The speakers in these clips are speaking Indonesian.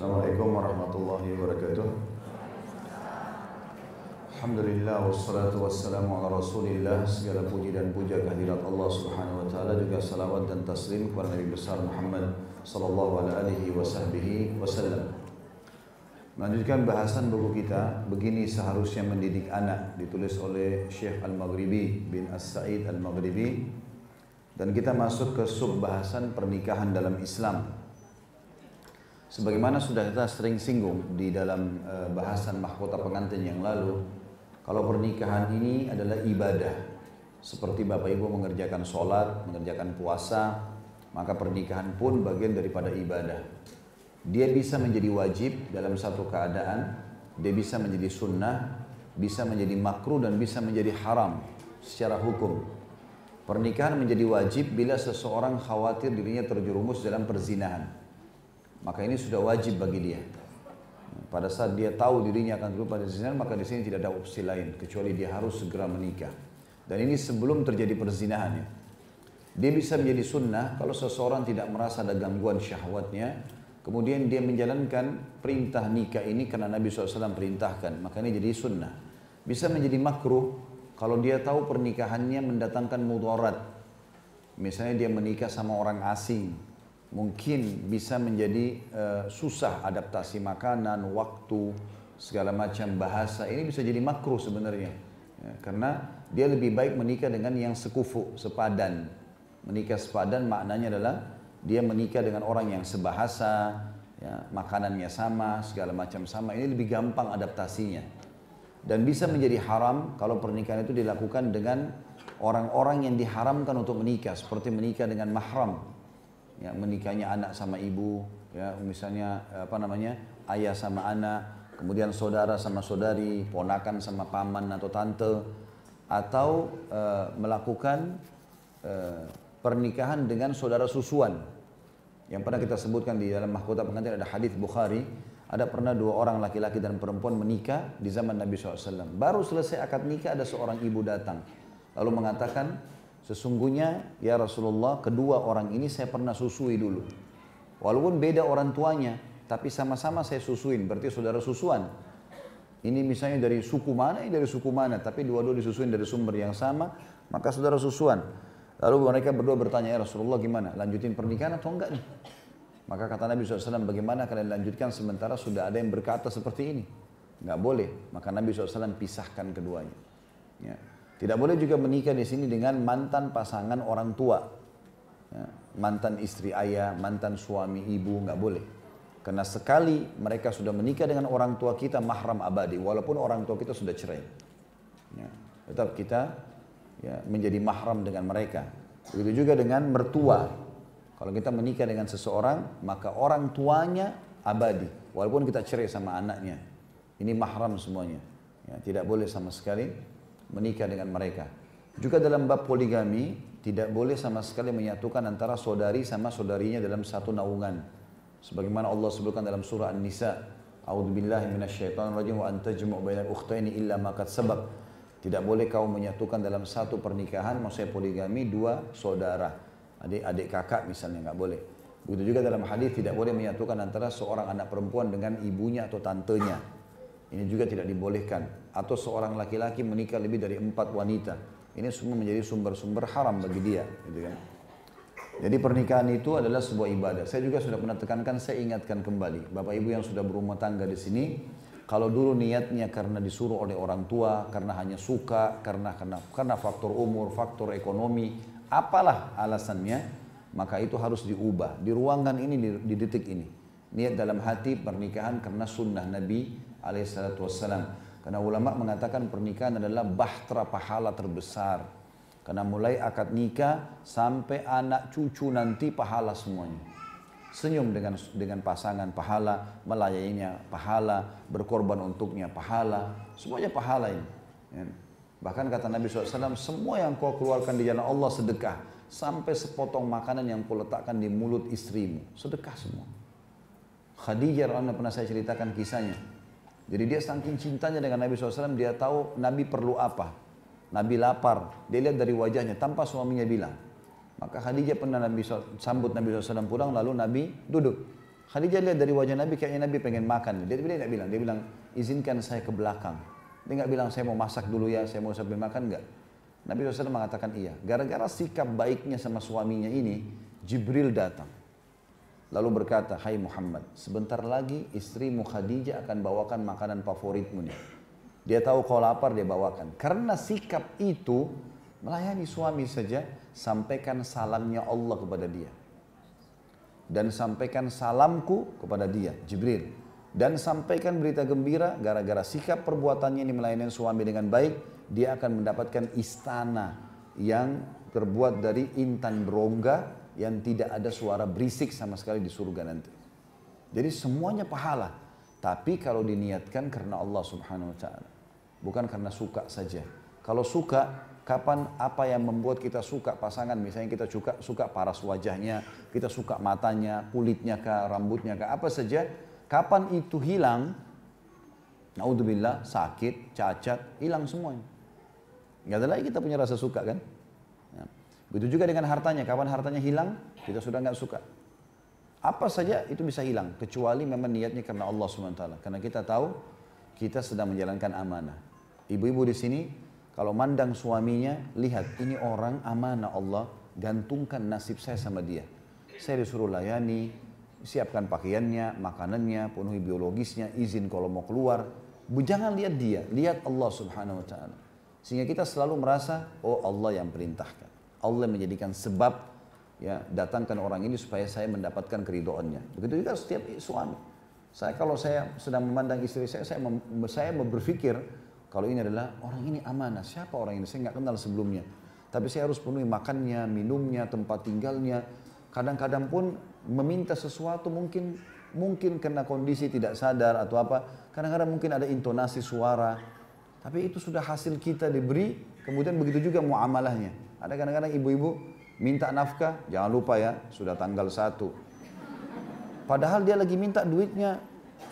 Assalamualaikum warahmatullahi wabarakatuh Alhamdulillah wassalatu wassalamu ala rasulillah Segala puji dan puja kehadirat Allah subhanahu wa ta'ala Juga salawat dan taslim kepada Nabi besar Muhammad Sallallahu alaihi wa sahbihi wasallam Melanjutkan bahasan buku kita Begini seharusnya mendidik anak Ditulis oleh Syekh Al-Maghribi bin As-Sa'id Al-Maghribi Dan kita masuk ke sub bahasan pernikahan dalam Islam Sebagaimana sudah kita sering singgung di dalam eh, bahasan mahkota pengantin yang lalu, kalau pernikahan ini adalah ibadah. Seperti Bapak Ibu mengerjakan sholat, mengerjakan puasa, maka pernikahan pun bagian daripada ibadah. Dia bisa menjadi wajib dalam satu keadaan, dia bisa menjadi sunnah, bisa menjadi makruh dan bisa menjadi haram secara hukum. Pernikahan menjadi wajib bila seseorang khawatir dirinya terjerumus dalam perzinahan maka ini sudah wajib bagi dia. Pada saat dia tahu dirinya akan terlibat pada zina, maka di sini tidak ada opsi lain kecuali dia harus segera menikah. Dan ini sebelum terjadi perzinahan ya. Dia bisa menjadi sunnah kalau seseorang tidak merasa ada gangguan syahwatnya, kemudian dia menjalankan perintah nikah ini karena Nabi SAW perintahkan, maka ini jadi sunnah. Bisa menjadi makruh kalau dia tahu pernikahannya mendatangkan mudarat. Misalnya dia menikah sama orang asing, mungkin bisa menjadi uh, susah adaptasi makanan, waktu, segala macam bahasa. Ini bisa jadi makro sebenarnya. Ya, karena dia lebih baik menikah dengan yang sekufu, sepadan. Menikah sepadan maknanya adalah dia menikah dengan orang yang sebahasa, ya, makanannya sama, segala macam sama. Ini lebih gampang adaptasinya dan bisa menjadi haram kalau pernikahan itu dilakukan dengan orang-orang yang diharamkan untuk menikah seperti menikah dengan mahram ya menikahnya anak sama ibu, ya misalnya apa namanya ayah sama anak, kemudian saudara sama saudari, ponakan sama paman atau tante, atau e, melakukan e, pernikahan dengan saudara susuan. Yang pernah kita sebutkan di dalam mahkota pengantin ada hadis Bukhari, ada pernah dua orang laki-laki dan perempuan menikah di zaman Nabi SAW. Baru selesai akad nikah ada seorang ibu datang. Lalu mengatakan, Sesungguhnya ya Rasulullah kedua orang ini saya pernah susui dulu. Walaupun beda orang tuanya, tapi sama-sama saya susuin, berarti saudara susuan. Ini misalnya dari suku mana, ini dari suku mana, tapi dua-dua disusuin dari sumber yang sama, maka saudara susuan. Lalu mereka berdua bertanya, ya Rasulullah gimana, lanjutin pernikahan atau enggak nih? Maka kata Nabi SAW, bagaimana kalian lanjutkan sementara sudah ada yang berkata seperti ini? Nggak boleh. Maka Nabi SAW pisahkan keduanya. Ya. Tidak boleh juga menikah di sini dengan mantan pasangan orang tua. Ya, mantan istri ayah, mantan suami ibu, nggak boleh. Karena sekali mereka sudah menikah dengan orang tua kita mahram abadi, walaupun orang tua kita sudah cerai. Ya, tetap kita ya, menjadi mahram dengan mereka. Begitu juga dengan mertua. Kalau kita menikah dengan seseorang, maka orang tuanya abadi, walaupun kita cerai sama anaknya. Ini mahram semuanya. Ya, tidak boleh sama sekali menikah dengan mereka. Juga dalam bab poligami, tidak boleh sama sekali menyatukan antara saudari sama saudarinya dalam satu naungan. Sebagaimana Allah sebutkan dalam surah An-Nisa, A'udzubillahi rajim wa antajmu' bainal ukhtaini illa ma qad sabaq. Tidak boleh kau menyatukan dalam satu pernikahan, maksudnya poligami, dua saudara. Adik, adik kakak misalnya, nggak boleh. Begitu juga dalam hadis tidak boleh menyatukan antara seorang anak perempuan dengan ibunya atau tantenya ini juga tidak dibolehkan. Atau seorang laki-laki menikah lebih dari empat wanita. Ini semua menjadi sumber-sumber haram bagi dia. Gitu kan. Jadi pernikahan itu adalah sebuah ibadah. Saya juga sudah pernah tekankan, saya ingatkan kembali. Bapak Ibu yang sudah berumah tangga di sini, kalau dulu niatnya karena disuruh oleh orang tua, karena hanya suka, karena karena, karena faktor umur, faktor ekonomi, apalah alasannya, maka itu harus diubah. Di ruangan ini, di, di detik ini. Niat dalam hati pernikahan karena sunnah Nabi alaihissalatu wassalam. Karena ulama mengatakan pernikahan adalah bahtera pahala terbesar. Karena mulai akad nikah sampai anak cucu nanti pahala semuanya. Senyum dengan dengan pasangan pahala, melayainya pahala, berkorban untuknya pahala, semuanya pahala ini. Ya. Bahkan kata Nabi SAW, semua yang kau keluarkan di jalan Allah sedekah. Sampai sepotong makanan yang kau letakkan di mulut istrimu. Sedekah semua. Khadijah, Allah pernah saya ceritakan kisahnya. Jadi dia saking cintanya dengan Nabi SAW, dia tahu Nabi perlu apa. Nabi lapar, dia lihat dari wajahnya tanpa suaminya bilang. Maka Khadijah pernah Nabi SAW, sambut Nabi SAW pulang, lalu Nabi duduk. Khadijah lihat dari wajah Nabi, kayaknya Nabi pengen makan. Dia, dia tidak bilang, dia bilang, izinkan saya ke belakang. Dia nggak bilang, saya mau masak dulu ya, saya mau sambil makan, enggak. Nabi SAW mengatakan iya. Gara-gara sikap baiknya sama suaminya ini, Jibril datang. Lalu berkata, Hai Muhammad, sebentar lagi istri Khadijah akan bawakan makanan favoritmu nih. Dia tahu kau lapar, dia bawakan. Karena sikap itu, melayani suami saja, sampaikan salamnya Allah kepada dia. Dan sampaikan salamku kepada dia, Jibril. Dan sampaikan berita gembira, gara-gara sikap perbuatannya ini melayani suami dengan baik, dia akan mendapatkan istana yang terbuat dari intan rongga yang tidak ada suara berisik sama sekali di surga nanti. Jadi semuanya pahala. Tapi kalau diniatkan karena Allah subhanahu wa ta'ala. Bukan karena suka saja. Kalau suka, kapan apa yang membuat kita suka pasangan? Misalnya kita suka, suka paras wajahnya, kita suka matanya, kulitnya kah, rambutnya kah, apa saja. Kapan itu hilang, naudzubillah, sakit, cacat, hilang semuanya. Gak ada lagi kita punya rasa suka kan? Begitu juga dengan hartanya, kapan hartanya hilang, kita sudah nggak suka. Apa saja itu bisa hilang, kecuali memang niatnya karena Allah SWT. Karena kita tahu kita sedang menjalankan amanah. Ibu-ibu di sini, kalau mandang suaminya, lihat ini orang amanah Allah, gantungkan nasib saya sama dia. Saya disuruh layani, siapkan pakaiannya, makanannya, penuhi biologisnya, izin kalau mau keluar. Jangan lihat dia, lihat Allah Subhanahu wa taala. Sehingga kita selalu merasa oh Allah yang perintahkan. Allah menjadikan sebab ya datangkan orang ini supaya saya mendapatkan keridoannya. Begitu juga setiap suami. Saya kalau saya sedang memandang istri saya, saya mem, saya berpikir kalau ini adalah orang ini amanah. Siapa orang ini? Saya nggak kenal sebelumnya. Tapi saya harus penuhi makannya, minumnya, tempat tinggalnya. Kadang-kadang pun meminta sesuatu mungkin mungkin karena kondisi tidak sadar atau apa. Kadang-kadang mungkin ada intonasi suara. Tapi itu sudah hasil kita diberi, kemudian begitu juga muamalahnya. Ada kadang-kadang ibu-ibu minta nafkah, jangan lupa ya, sudah tanggal satu. Padahal dia lagi minta duitnya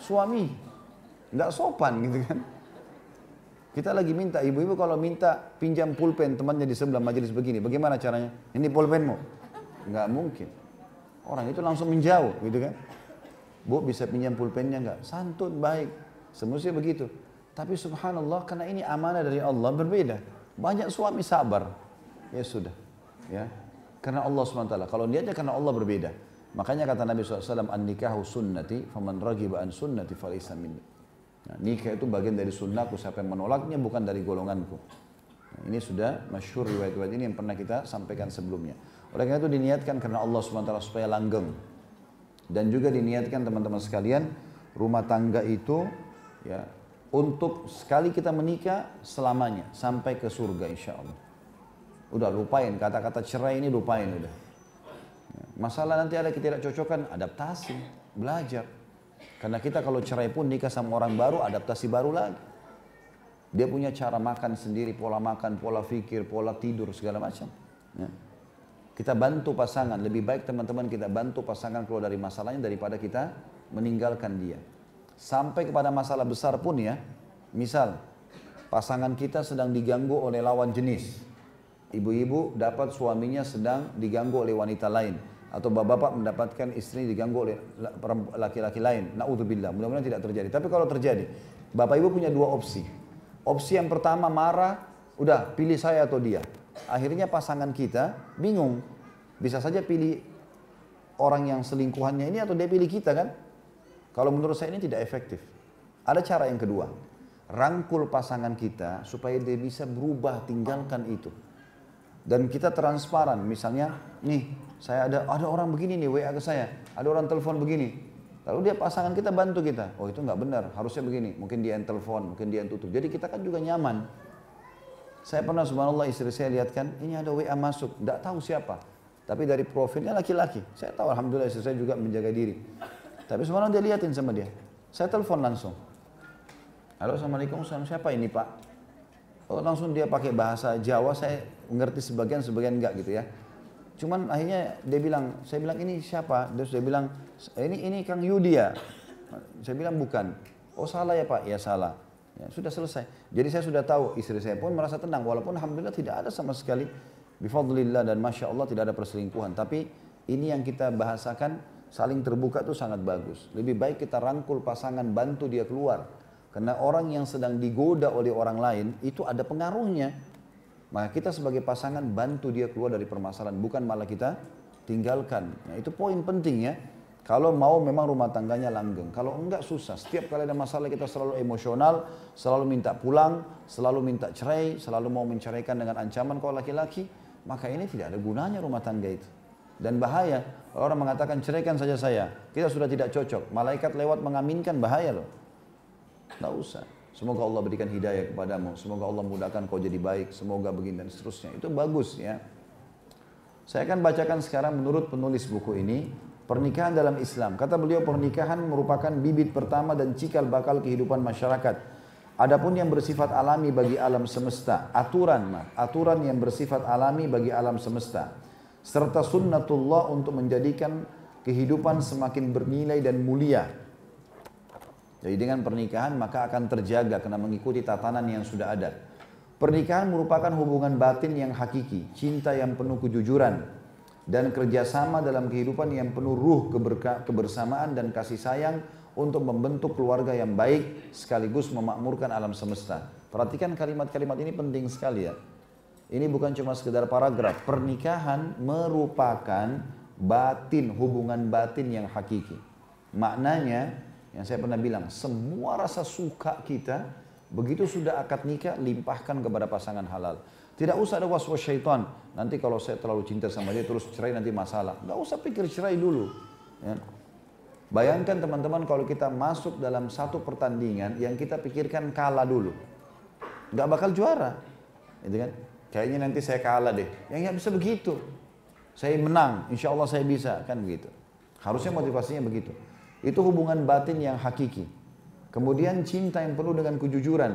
suami. Nggak sopan gitu kan. Kita lagi minta, ibu-ibu kalau minta pinjam pulpen temannya di sebelah majelis begini, bagaimana caranya? Ini pulpenmu? Nggak mungkin. Orang itu langsung menjauh gitu kan. Bu bisa pinjam pulpennya nggak? Santun, baik. Semestinya begitu. Tapi subhanallah karena ini amanah dari Allah berbeda. Banyak suami sabar ya sudah. Ya. Karena Allah SWT. Kalau niatnya karena Allah berbeda. Makanya kata Nabi SAW, An-nikahu sunnati, faman ragiba an sunnati falisa minni. Nah, nikah itu bagian dari sunnahku, siapa yang menolaknya bukan dari golonganku. Nah, ini sudah masyur riwayat-riwayat ini yang pernah kita sampaikan sebelumnya. Oleh karena itu diniatkan karena Allah SWT supaya langgeng. Dan juga diniatkan teman-teman sekalian, rumah tangga itu ya untuk sekali kita menikah selamanya sampai ke surga insya Allah. Udah lupain, kata-kata cerai ini lupain udah. Ya, masalah nanti ada kita ketidakcocokan, adaptasi, belajar. Karena kita kalau cerai pun nikah sama orang baru, adaptasi baru lagi. Dia punya cara makan sendiri, pola makan, pola pikir, pola tidur, segala macam. Ya. Kita bantu pasangan, lebih baik teman-teman kita bantu pasangan keluar dari masalahnya daripada kita meninggalkan dia. Sampai kepada masalah besar pun ya, misal pasangan kita sedang diganggu oleh lawan jenis ibu-ibu dapat suaminya sedang diganggu oleh wanita lain atau bapak-bapak mendapatkan istri diganggu oleh laki-laki lain. Nauzubillah. Mudah-mudahan tidak terjadi. Tapi kalau terjadi, bapak ibu punya dua opsi. Opsi yang pertama marah, udah pilih saya atau dia. Akhirnya pasangan kita bingung. Bisa saja pilih orang yang selingkuhannya ini atau dia pilih kita kan? Kalau menurut saya ini tidak efektif. Ada cara yang kedua. Rangkul pasangan kita supaya dia bisa berubah tinggalkan itu dan kita transparan misalnya nih saya ada ada orang begini nih WA ke saya ada orang telepon begini lalu dia pasangan kita bantu kita oh itu nggak benar harusnya begini mungkin dia yang telepon mungkin dia yang tutup jadi kita kan juga nyaman saya pernah subhanallah istri saya lihat kan ini ada WA masuk nggak tahu siapa tapi dari profilnya laki-laki saya tahu alhamdulillah istri saya juga menjaga diri tapi subhanallah dia liatin sama dia saya telepon langsung halo assalamualaikum siapa ini pak Oh, langsung dia pakai bahasa Jawa saya ngerti sebagian sebagian enggak gitu ya cuman akhirnya dia bilang saya bilang ini siapa terus dia bilang ini ini Kang Yudi ya saya bilang bukan oh salah ya Pak ya salah ya, sudah selesai jadi saya sudah tahu istri saya pun merasa tenang walaupun alhamdulillah tidak ada sama sekali bifadlillah dan masya Allah tidak ada perselingkuhan tapi ini yang kita bahasakan saling terbuka itu sangat bagus lebih baik kita rangkul pasangan bantu dia keluar karena orang yang sedang digoda oleh orang lain itu ada pengaruhnya maka kita sebagai pasangan bantu dia keluar dari permasalahan, bukan malah kita tinggalkan. Nah, itu poin penting ya. Kalau mau memang rumah tangganya langgeng. Kalau enggak susah. Setiap kali ada masalah kita selalu emosional, selalu minta pulang, selalu minta cerai, selalu mau menceraikan dengan ancaman kalau laki-laki. Maka ini tidak ada gunanya rumah tangga itu. Dan bahaya, orang mengatakan ceraikan saja saya. Kita sudah tidak cocok. Malaikat lewat mengaminkan bahaya loh. Tidak usah. Semoga Allah berikan hidayah kepadamu. Semoga Allah mudahkan kau jadi baik. Semoga begini dan seterusnya. Itu bagus ya. Saya akan bacakan sekarang menurut penulis buku ini. Pernikahan dalam Islam. Kata beliau pernikahan merupakan bibit pertama dan cikal bakal kehidupan masyarakat. Adapun yang bersifat alami bagi alam semesta. Aturan, mah. aturan yang bersifat alami bagi alam semesta. Serta sunnatullah untuk menjadikan kehidupan semakin bernilai dan mulia jadi dengan pernikahan maka akan terjaga karena mengikuti tatanan yang sudah ada. Pernikahan merupakan hubungan batin yang hakiki, cinta yang penuh kejujuran, dan kerjasama dalam kehidupan yang penuh ruh kebersamaan dan kasih sayang untuk membentuk keluarga yang baik sekaligus memakmurkan alam semesta. Perhatikan kalimat-kalimat ini penting sekali ya. Ini bukan cuma sekedar paragraf. Pernikahan merupakan batin, hubungan batin yang hakiki. Maknanya yang saya pernah bilang, semua rasa suka kita begitu sudah akad nikah limpahkan kepada pasangan halal. Tidak usah ada was-was syaitan. Nanti kalau saya terlalu cinta sama dia terus cerai nanti masalah. Gak usah pikir cerai dulu. Ya. Bayangkan teman-teman kalau kita masuk dalam satu pertandingan yang kita pikirkan kalah dulu. Nggak bakal juara. Gitu kan? Kayaknya nanti saya kalah deh. Yang nggak bisa begitu. Saya menang, insya Allah saya bisa. Kan begitu. Harusnya motivasinya begitu. Itu hubungan batin yang hakiki. Kemudian cinta yang penuh dengan kejujuran.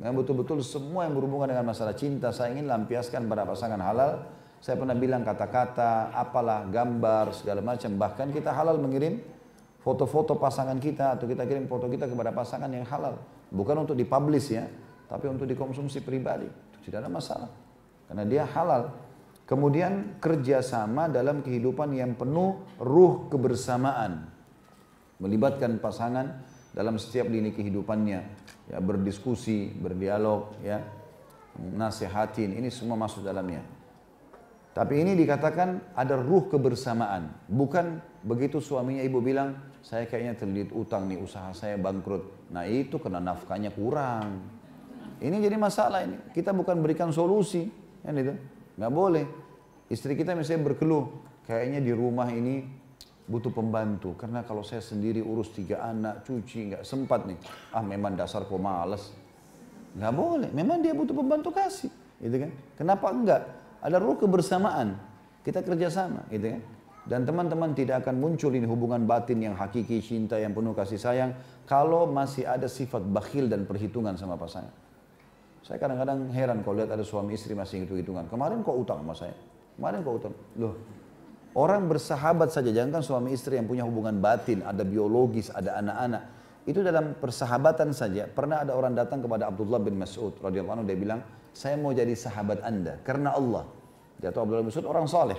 Yang betul-betul semua yang berhubungan dengan masalah cinta, saya ingin lampiaskan pada pasangan halal. Saya pernah bilang kata-kata, apalah, gambar, segala macam. Bahkan kita halal mengirim foto-foto pasangan kita atau kita kirim foto kita kepada pasangan yang halal. Bukan untuk dipublish ya, tapi untuk dikonsumsi pribadi. Itu tidak ada masalah. Karena dia halal. Kemudian kerjasama dalam kehidupan yang penuh ruh kebersamaan melibatkan pasangan dalam setiap lini kehidupannya ya berdiskusi berdialog ya nasihatin ini semua masuk dalamnya tapi ini dikatakan ada ruh kebersamaan bukan begitu suaminya ibu bilang saya kayaknya terlilit utang nih usaha saya bangkrut nah itu karena nafkahnya kurang ini jadi masalah ini kita bukan berikan solusi kan itu nggak boleh istri kita misalnya berkeluh kayaknya di rumah ini butuh pembantu karena kalau saya sendiri urus tiga anak cuci nggak sempat nih ah memang dasar kok males nggak boleh memang dia butuh pembantu kasih gitu kan kenapa enggak ada ruh kebersamaan kita kerjasama gitu kan dan teman-teman tidak akan muncul ini hubungan batin yang hakiki cinta yang penuh kasih sayang kalau masih ada sifat bakhil dan perhitungan sama pasangan saya kadang-kadang heran kalau lihat ada suami istri masih hitung-hitungan kemarin kok utang sama saya kemarin kok utang loh Orang bersahabat saja, jangan kan suami istri yang punya hubungan batin, ada biologis, ada anak-anak. Itu dalam persahabatan saja. Pernah ada orang datang kepada Abdullah bin Mas'ud radhiyallahu anhu dia bilang, "Saya mau jadi sahabat Anda karena Allah." Dia tahu Abdullah bin Mas'ud orang saleh.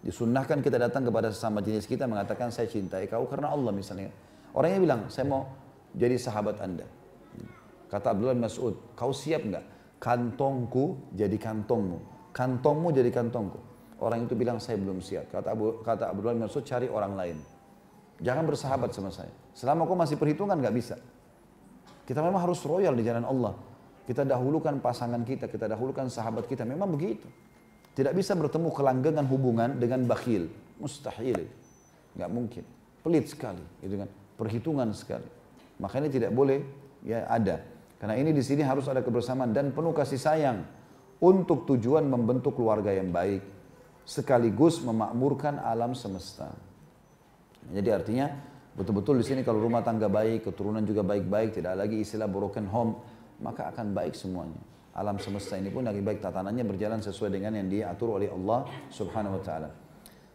Disunnahkan kita datang kepada sesama jenis kita mengatakan saya cintai kau karena Allah misalnya. Orangnya bilang, "Saya mau jadi sahabat Anda." Kata Abdullah bin Mas'ud, "Kau siap nggak? Kantongku jadi kantongmu, kantongmu jadi kantongku." Orang itu bilang saya belum siap. Kata Abu kata Abdullah bin Mas'ud cari orang lain. Jangan bersahabat sama saya. Selama kau masih perhitungan nggak bisa. Kita memang harus royal di jalan Allah. Kita dahulukan pasangan kita, kita dahulukan sahabat kita. Memang begitu. Tidak bisa bertemu kelanggengan hubungan dengan bakhil. Mustahil. Nggak mungkin. Pelit sekali, gitu kan? Perhitungan sekali. Makanya tidak boleh ya ada. Karena ini di sini harus ada kebersamaan dan penuh kasih sayang untuk tujuan membentuk keluarga yang baik, sekaligus memakmurkan alam semesta. Jadi artinya betul-betul di sini kalau rumah tangga baik, keturunan juga baik-baik, tidak lagi istilah broken home, maka akan baik semuanya. Alam semesta ini pun lagi baik tatanannya berjalan sesuai dengan yang diatur oleh Allah Subhanahu wa taala.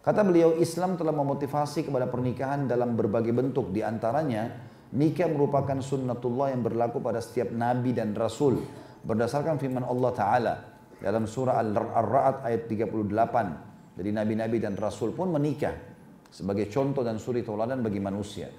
Kata beliau, Islam telah memotivasi kepada pernikahan dalam berbagai bentuk. Di antaranya, nikah merupakan sunnatullah yang berlaku pada setiap nabi dan rasul berdasarkan firman Allah Ta'ala. Dalam surah al raad ayat 38. Jadi nabi-nabi dan rasul pun menikah sebagai contoh dan suri tauladan bagi manusia.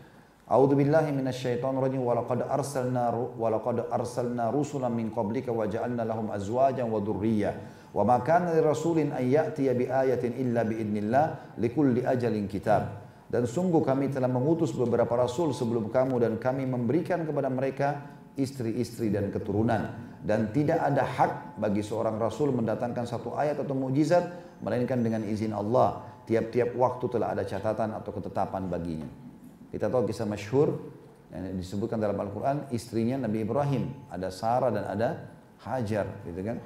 A'udzu billahi minasyaitonir rajim wa laqad arsalna wa laqad arsalna rusulan min qablika wa ja'alna lahum azwajan wa dhurriyyah wa ma kana lirasulin an ya'tiya bi ayatin illa bi idnillah likulli ajalin kitab. Dan sungguh kami telah mengutus beberapa rasul sebelum kamu dan kami memberikan kepada mereka istri-istri dan keturunan dan tidak ada hak bagi seorang rasul mendatangkan satu ayat atau mujizat melainkan dengan izin Allah tiap-tiap waktu telah ada catatan atau ketetapan baginya kita tahu kisah masyhur yang disebutkan dalam Al-Quran istrinya Nabi Ibrahim ada Sarah dan ada Hajar gitu kan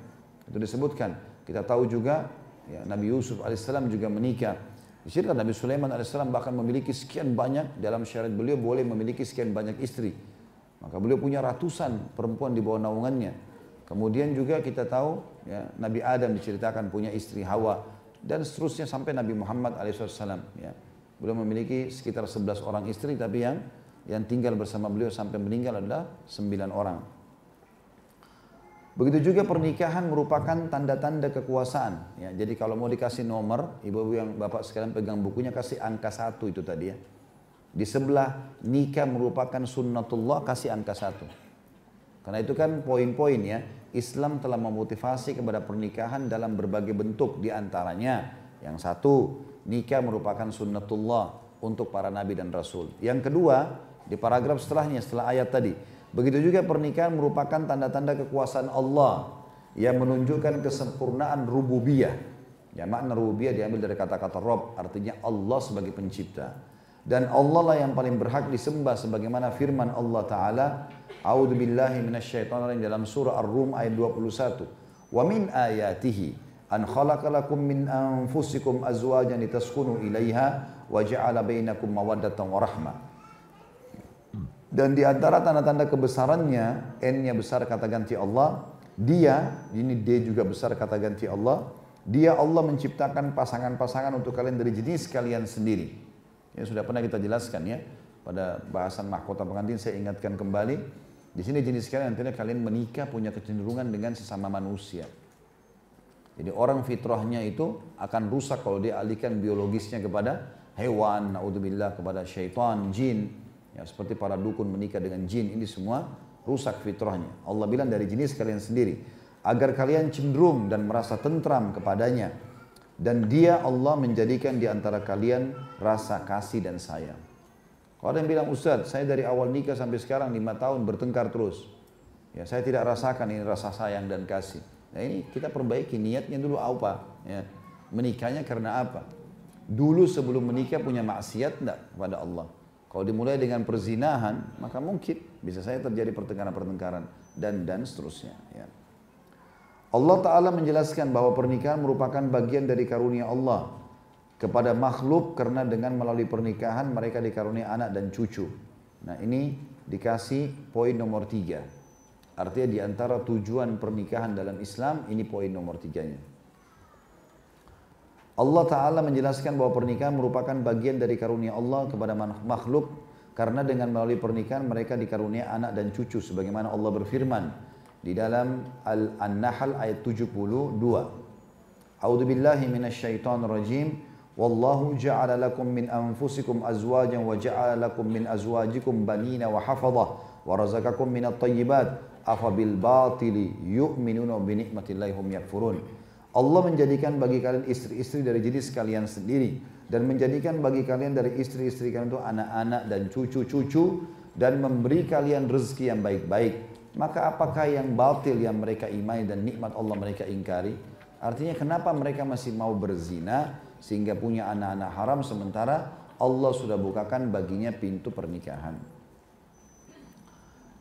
itu disebutkan kita tahu juga ya, Nabi Yusuf alaihissalam juga menikah Disebutkan Nabi Sulaiman AS bahkan memiliki sekian banyak dalam syariat beliau boleh memiliki sekian banyak istri. Maka beliau punya ratusan perempuan di bawah naungannya. Kemudian juga kita tahu ya, Nabi Adam diceritakan punya istri Hawa dan seterusnya sampai Nabi Muhammad alaihissalam. Ya. Beliau memiliki sekitar 11 orang istri tapi yang yang tinggal bersama beliau sampai meninggal adalah 9 orang. Begitu juga pernikahan merupakan tanda-tanda kekuasaan. Ya, jadi kalau mau dikasih nomor, ibu-ibu yang bapak sekarang pegang bukunya kasih angka satu itu tadi ya. Di sebelah nikah merupakan sunnatullah kasih angka satu. Karena itu kan poin-poin ya. Islam telah memotivasi kepada pernikahan dalam berbagai bentuk diantaranya. Yang satu, nikah merupakan sunnatullah untuk para nabi dan rasul. Yang kedua, di paragraf setelahnya, setelah ayat tadi. Begitu juga pernikahan merupakan tanda-tanda kekuasaan Allah yang menunjukkan kesempurnaan rububiyah. Ya makna rububiyah diambil dari kata-kata Rob, artinya Allah sebagai pencipta dan Allah lah yang paling berhak disembah sebagaimana firman Allah taala A'udzu billahi minasyaitonir rajim dalam surah Ar-Rum ayat 21 wa min ayatihi an khalaqalakum min anfusikum azwajan litaskunu ilaiha wa ja'ala bainakum mawaddatan wa rahmah dan di antara tanda-tanda kebesarannya N-nya besar kata ganti Allah dia ini D juga besar kata ganti Allah dia Allah menciptakan pasangan-pasangan untuk kalian dari jenis kalian sendiri yang sudah pernah kita jelaskan ya pada bahasan mahkota pengantin saya ingatkan kembali di sini jenis kalian nantinya kalian menikah punya kecenderungan dengan sesama manusia. Jadi orang fitrahnya itu akan rusak kalau dia alihkan biologisnya kepada hewan, naudzubillah kepada syaitan, jin. Ya, seperti para dukun menikah dengan jin ini semua rusak fitrahnya. Allah bilang dari jenis kalian sendiri agar kalian cenderung dan merasa tentram kepadanya dan dia Allah menjadikan di antara kalian rasa kasih dan sayang. Kalau ada yang bilang, Ustaz, saya dari awal nikah sampai sekarang lima tahun bertengkar terus. Ya, saya tidak rasakan ini rasa sayang dan kasih. Nah ini kita perbaiki niatnya dulu apa? Ya. Menikahnya karena apa? Dulu sebelum menikah punya maksiat enggak kepada Allah? Kalau dimulai dengan perzinahan, maka mungkin bisa saya terjadi pertengkaran-pertengkaran dan dan seterusnya. Ya. Allah Ta'ala menjelaskan bahwa pernikahan merupakan bagian dari karunia Allah kepada makhluk karena dengan melalui pernikahan mereka dikarunia anak dan cucu. Nah ini dikasih poin nomor tiga. Artinya di antara tujuan pernikahan dalam Islam ini poin nomor tiganya. Allah Ta'ala menjelaskan bahwa pernikahan merupakan bagian dari karunia Allah kepada makhluk karena dengan melalui pernikahan mereka dikarunia anak dan cucu sebagaimana Allah berfirman di dalam Al-An-Nahl ayat 72. A'udzu billahi minasyaitonir rajim. Wallahu ja'ala lakum min anfusikum azwajan wa ja'ala lakum min azwajikum banina wa hafadha wa razaqakum min at-tayyibat afabil batili yu'minuna bi ni'matillahi hum yakfurun. Allah menjadikan bagi kalian istri-istri dari jenis kalian sendiri dan menjadikan bagi kalian dari istri-istri kalian itu anak-anak dan cucu-cucu dan memberi kalian rezeki yang baik-baik maka apakah yang batil yang mereka imani dan nikmat Allah mereka ingkari? Artinya kenapa mereka masih mau berzina sehingga punya anak-anak haram sementara Allah sudah bukakan baginya pintu pernikahan.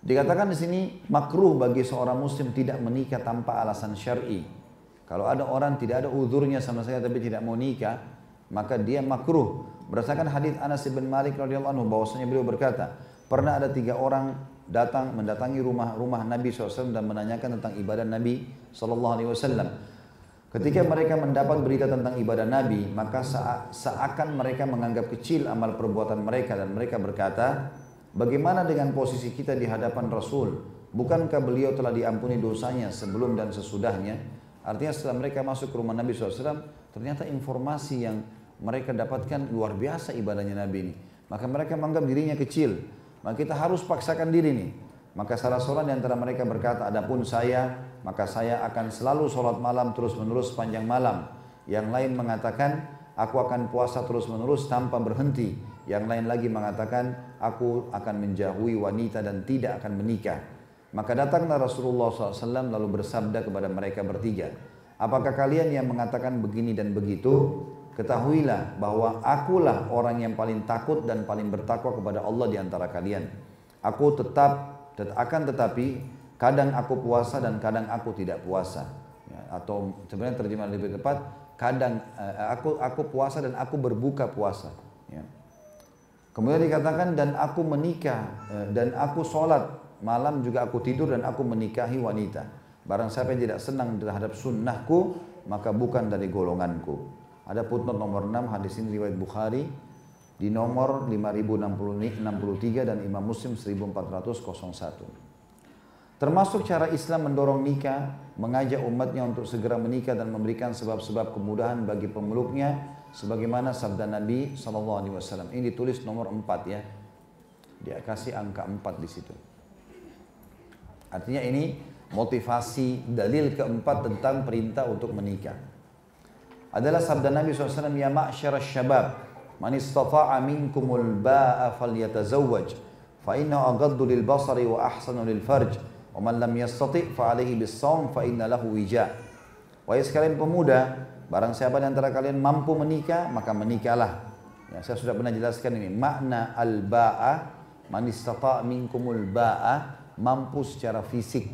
Dikatakan di sini makruh bagi seorang muslim tidak menikah tanpa alasan syar'i. Kalau ada orang tidak ada uzurnya sama saya tapi tidak mau nikah, maka dia makruh. Berdasarkan hadis Anas bin Malik radhiyallahu anhu bahwasanya beliau berkata, pernah ada tiga orang datang mendatangi rumah-rumah Nabi SAW dan menanyakan tentang ibadah Nabi SAW. Ketika mereka mendapat berita tentang ibadah Nabi, maka seakan mereka menganggap kecil amal perbuatan mereka dan mereka berkata, bagaimana dengan posisi kita di hadapan Rasul? Bukankah beliau telah diampuni dosanya sebelum dan sesudahnya? Artinya setelah mereka masuk ke rumah Nabi SAW, ternyata informasi yang mereka dapatkan luar biasa ibadahnya Nabi ini. Maka mereka menganggap dirinya kecil maka kita harus paksakan diri nih. Maka salah seorang di antara mereka berkata, adapun saya, maka saya akan selalu sholat malam terus-menerus sepanjang malam. Yang lain mengatakan, aku akan puasa terus-menerus tanpa berhenti. Yang lain lagi mengatakan, aku akan menjauhi wanita dan tidak akan menikah. Maka datanglah Rasulullah SAW lalu bersabda kepada mereka bertiga. Apakah kalian yang mengatakan begini dan begitu? Ketahuilah bahwa akulah orang yang paling takut dan paling bertakwa kepada Allah di antara kalian. Aku tetap tet akan tetapi kadang aku puasa dan kadang aku tidak puasa. Ya, atau sebenarnya terjemahan lebih tepat, kadang uh, aku aku puasa dan aku berbuka puasa. Ya. Kemudian dikatakan dan aku menikah eh, dan aku sholat malam juga aku tidur dan aku menikahi wanita. Barang siapa yang tidak senang terhadap sunnahku maka bukan dari golonganku. Ada putnot nomor 6 hadis ini riwayat Bukhari di nomor 5063 dan Imam Muslim 1401. Termasuk cara Islam mendorong nikah, mengajak umatnya untuk segera menikah dan memberikan sebab-sebab kemudahan bagi pemeluknya sebagaimana sabda Nabi SAW. Ini ditulis nomor 4 ya. Dia kasih angka 4 di situ. Artinya ini motivasi dalil keempat tentang perintah untuk menikah adalah sabda Nabi SAW, Ya ma'asyar syabab, man istafa'a minkumul ba'a falyatazawwaj, fa inna agaddu lil basari wa ahsanu lil farj, wa man lam yastati' fa bis saum fa inna lahu wija. Wahai sekalian pemuda, barang siapa di antara kalian mampu menikah, maka menikahlah. Ya, saya sudah pernah jelaskan ini, makna al-ba'a, man istafa'a minkumul ba'a, mampu secara fisik.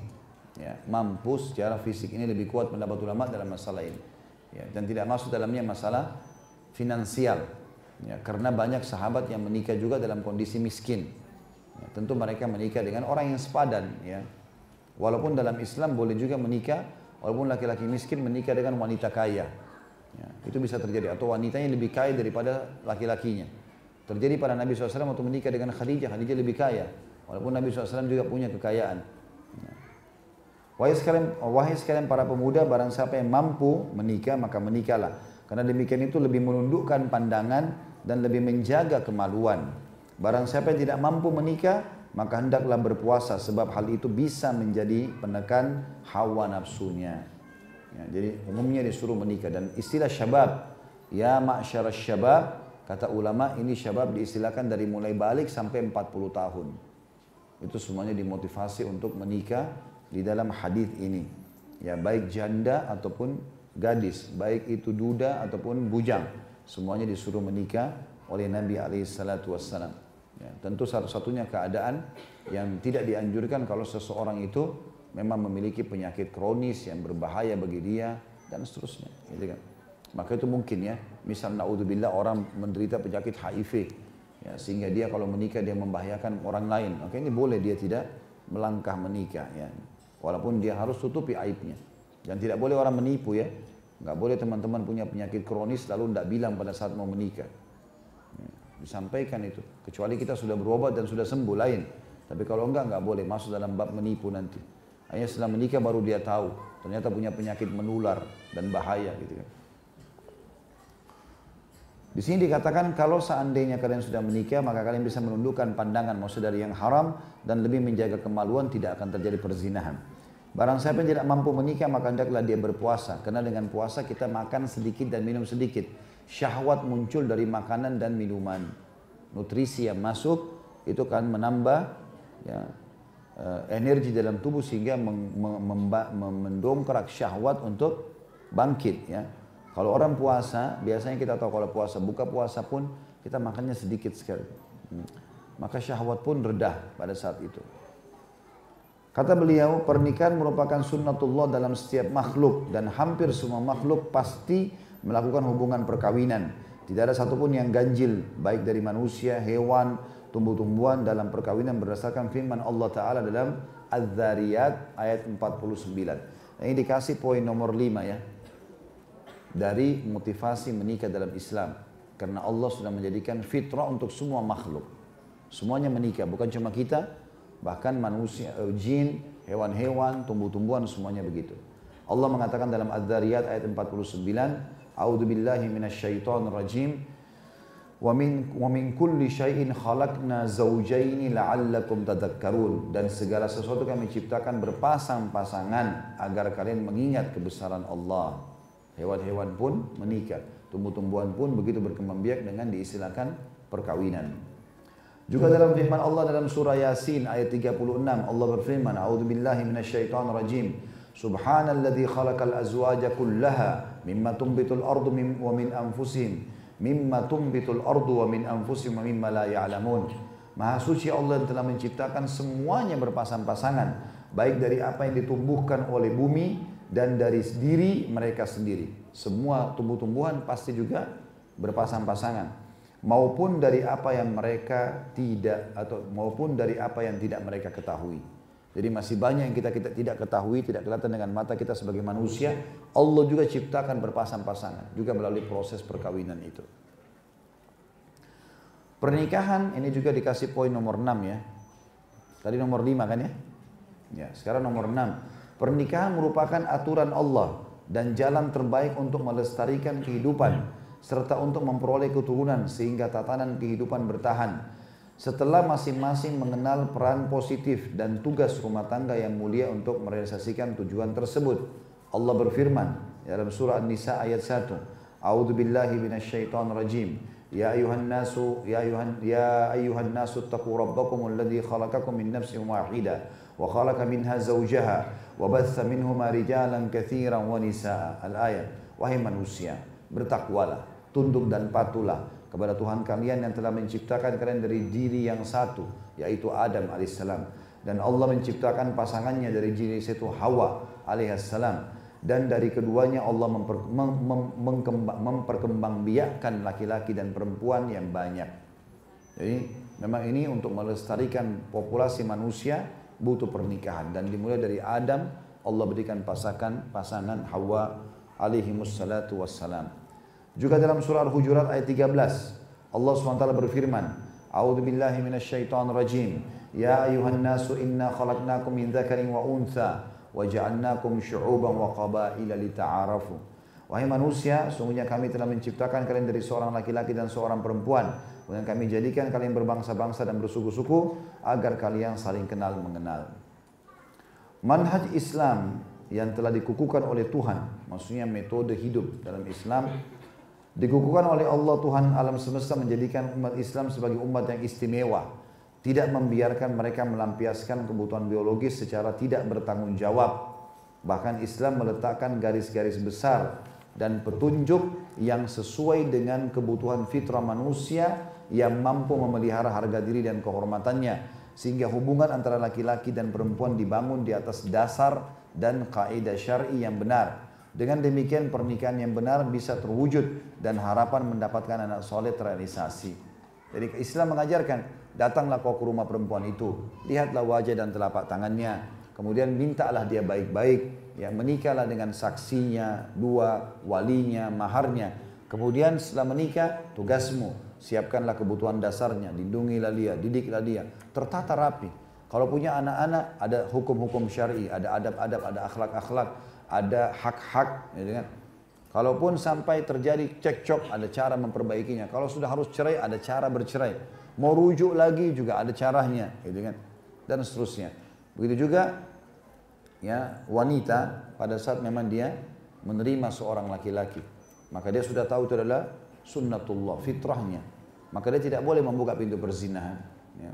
Ya, mampu secara fisik ini lebih kuat pendapat ulama dalam masalah ini ya, dan tidak masuk dalamnya masalah finansial ya, karena banyak sahabat yang menikah juga dalam kondisi miskin ya, tentu mereka menikah dengan orang yang sepadan ya walaupun dalam Islam boleh juga menikah walaupun laki-laki miskin menikah dengan wanita kaya ya, itu bisa terjadi atau wanitanya lebih kaya daripada laki-lakinya terjadi pada Nabi SAW waktu menikah dengan Khadijah Khadijah lebih kaya walaupun Nabi SAW juga punya kekayaan Wahai sekalian, wahai sekalian para pemuda, barang siapa yang mampu menikah, maka menikahlah. Karena demikian itu lebih menundukkan pandangan dan lebih menjaga kemaluan. Barang siapa yang tidak mampu menikah, maka hendaklah berpuasa sebab hal itu bisa menjadi penekan hawa nafsunya. Ya, jadi umumnya disuruh menikah dan istilah syabab, ya ma'syarah syabab, kata ulama ini syabab diistilahkan dari mulai balik sampai 40 tahun. Itu semuanya dimotivasi untuk menikah di dalam hadis ini. Ya baik janda ataupun gadis, baik itu duda ataupun bujang, semuanya disuruh menikah oleh Nabi alaihissalatu wasallam Ya, tentu satu-satunya keadaan yang tidak dianjurkan kalau seseorang itu memang memiliki penyakit kronis yang berbahaya bagi dia dan seterusnya. Gitu kan. Maka itu mungkin ya, misal naudzubillah orang menderita penyakit HIV, ya, sehingga dia kalau menikah dia membahayakan orang lain. oke ini boleh dia tidak melangkah menikah. Ya. Walaupun dia harus tutupi aibnya. Dan tidak boleh orang menipu ya. Nggak boleh teman-teman punya penyakit kronis lalu tidak bilang pada saat mau menikah. Ya, disampaikan itu. Kecuali kita sudah berobat dan sudah sembuh lain. Tapi kalau enggak, enggak boleh masuk dalam bab menipu nanti. Hanya setelah menikah baru dia tahu. Ternyata punya penyakit menular dan bahaya gitu kan. Di sini dikatakan kalau seandainya kalian sudah menikah maka kalian bisa menundukkan pandangan maksud dari yang haram dan lebih menjaga kemaluan tidak akan terjadi perzinahan. Barang siapa yang tidak mampu menikah maka hendaklah dia berpuasa karena dengan puasa kita makan sedikit dan minum sedikit. Syahwat muncul dari makanan dan minuman. Nutrisi yang masuk itu akan menambah ya, eh, energi dalam tubuh sehingga mendongkrak syahwat untuk bangkit ya. Kalau orang puasa, biasanya kita tahu kalau puasa, buka puasa pun kita makannya sedikit sekali. Hmm. Maka syahwat pun redah pada saat itu. Kata beliau, pernikahan merupakan sunnatullah dalam setiap makhluk dan hampir semua makhluk pasti melakukan hubungan perkawinan. Tidak ada satupun yang ganjil, baik dari manusia, hewan, tumbuh-tumbuhan dalam perkawinan berdasarkan firman Allah Ta'ala dalam Az-Zariyat ayat 49. Ini dikasih poin nomor 5 ya dari motivasi menikah dalam Islam. Karena Allah sudah menjadikan fitrah untuk semua makhluk. Semuanya menikah, bukan cuma kita, bahkan manusia, eh, jin, hewan-hewan, tumbuh-tumbuhan semuanya begitu. Allah mengatakan dalam Az-Zariyat ayat 49, A'udzubillahi billahi minasyaitonir rajim. wa min kulli syai'in khalaqna زَوْجَيْنِ la'allakum tadhakkarun Dan segala sesuatu kami ciptakan berpasang-pasangan agar kalian mengingat kebesaran Allah. Hewan-hewan pun menikah. Tumbuh-tumbuhan pun begitu berkembang biak dengan diistilahkan perkawinan. Juga dalam firman Allah dalam surah Yasin ayat 36 Allah berfirman A'udzu billahi minasyaitonir rajim Subhanalladzi khalaqal azwaja kullaha mimma tumbitul ardu mim, wa min anfusihim mimma tumbitul ardu wa min anfusihim wa mimma la ya'lamun Maha suci Allah yang telah menciptakan semuanya berpasang-pasangan baik dari apa yang ditumbuhkan oleh bumi dan dari diri mereka sendiri. Semua tumbuh-tumbuhan pasti juga berpasang-pasangan maupun dari apa yang mereka tidak atau maupun dari apa yang tidak mereka ketahui. Jadi masih banyak yang kita, kita tidak ketahui, tidak kelihatan dengan mata kita sebagai manusia. Allah juga ciptakan berpasang-pasangan juga melalui proses perkawinan itu. Pernikahan ini juga dikasih poin nomor 6 ya. Tadi nomor 5 kan ya? Ya, sekarang nomor 6. Pernikahan merupakan aturan Allah dan jalan terbaik untuk melestarikan kehidupan serta untuk memperoleh keturunan sehingga tatanan kehidupan bertahan. Setelah masing-masing mengenal peran positif dan tugas rumah tangga yang mulia untuk merealisasikan tujuan tersebut, Allah berfirman dalam surah An-Nisa ayat 1, "A'udzu billahi minasyaitonir rajim." Ya ayuhan nasu ya ayuhan ya ayuhan nasu taqu rabbakum khalaqakum min nafsin wahidah wa khalaqa minha zawjaha وبث منهما رجالا كثيرا ونساء الآية Wahai manusia, bertakwalah, tunduk dan patulah kepada Tuhan kalian yang telah menciptakan kalian dari diri yang satu, yaitu Adam alaihissalam. Dan Allah menciptakan pasangannya dari diri satu Hawa alaihissalam. Dan dari keduanya Allah memper, mem, mem, mengkembang, memperkembangbiakkan laki-laki dan perempuan yang banyak. Jadi memang ini untuk melestarikan populasi manusia butuh pernikahan dan dimulai dari Adam Allah berikan pasangan pasangan Hawa alaihi musallatu wassalam. Juga dalam surah Al-Hujurat ayat 13 Allah SWT berfirman A'udzu billahi minasyaitonir rajim Ya ayuhan nasu inna khalaqnakum min dzakarin wa untha wa ja'alnakum syu'uban wa qabaila lita'arafu Wahai manusia, sungguhnya kami telah menciptakan kalian dari seorang laki-laki dan seorang perempuan Kemudian kami jadikan kalian berbangsa-bangsa dan bersuku-suku agar kalian saling kenal mengenal. Manhaj Islam yang telah dikukuhkan oleh Tuhan, maksudnya metode hidup dalam Islam dikukuhkan oleh Allah Tuhan alam semesta menjadikan umat Islam sebagai umat yang istimewa, tidak membiarkan mereka melampiaskan kebutuhan biologis secara tidak bertanggung jawab. Bahkan Islam meletakkan garis-garis besar dan petunjuk yang sesuai dengan kebutuhan fitrah manusia yang mampu memelihara harga diri dan kehormatannya sehingga hubungan antara laki-laki dan perempuan dibangun di atas dasar dan kaidah syar'i yang benar. Dengan demikian pernikahan yang benar bisa terwujud dan harapan mendapatkan anak soleh terrealisasi. Jadi Islam mengajarkan, datanglah kau ke rumah perempuan itu, lihatlah wajah dan telapak tangannya, kemudian mintalah dia baik-baik, ya menikahlah dengan saksinya, dua, walinya, maharnya. Kemudian setelah menikah, tugasmu Siapkanlah kebutuhan dasarnya, lindungilah dia, didiklah dia. Tertata rapi. Kalau punya anak-anak, ada hukum-hukum syari, ada adab-adab, ada akhlak-akhlak, ada hak-hak. Ya kan? Kalaupun sampai terjadi cekcok, ada cara memperbaikinya. Kalau sudah harus cerai, ada cara bercerai. Mau rujuk lagi juga ada caranya, gitu kan? Dan seterusnya. Begitu juga ya wanita pada saat memang dia menerima seorang laki-laki, maka dia sudah tahu itu adalah sunnatullah, fitrahnya. Maka dia tidak boleh membuka pintu perzinahan. Ya.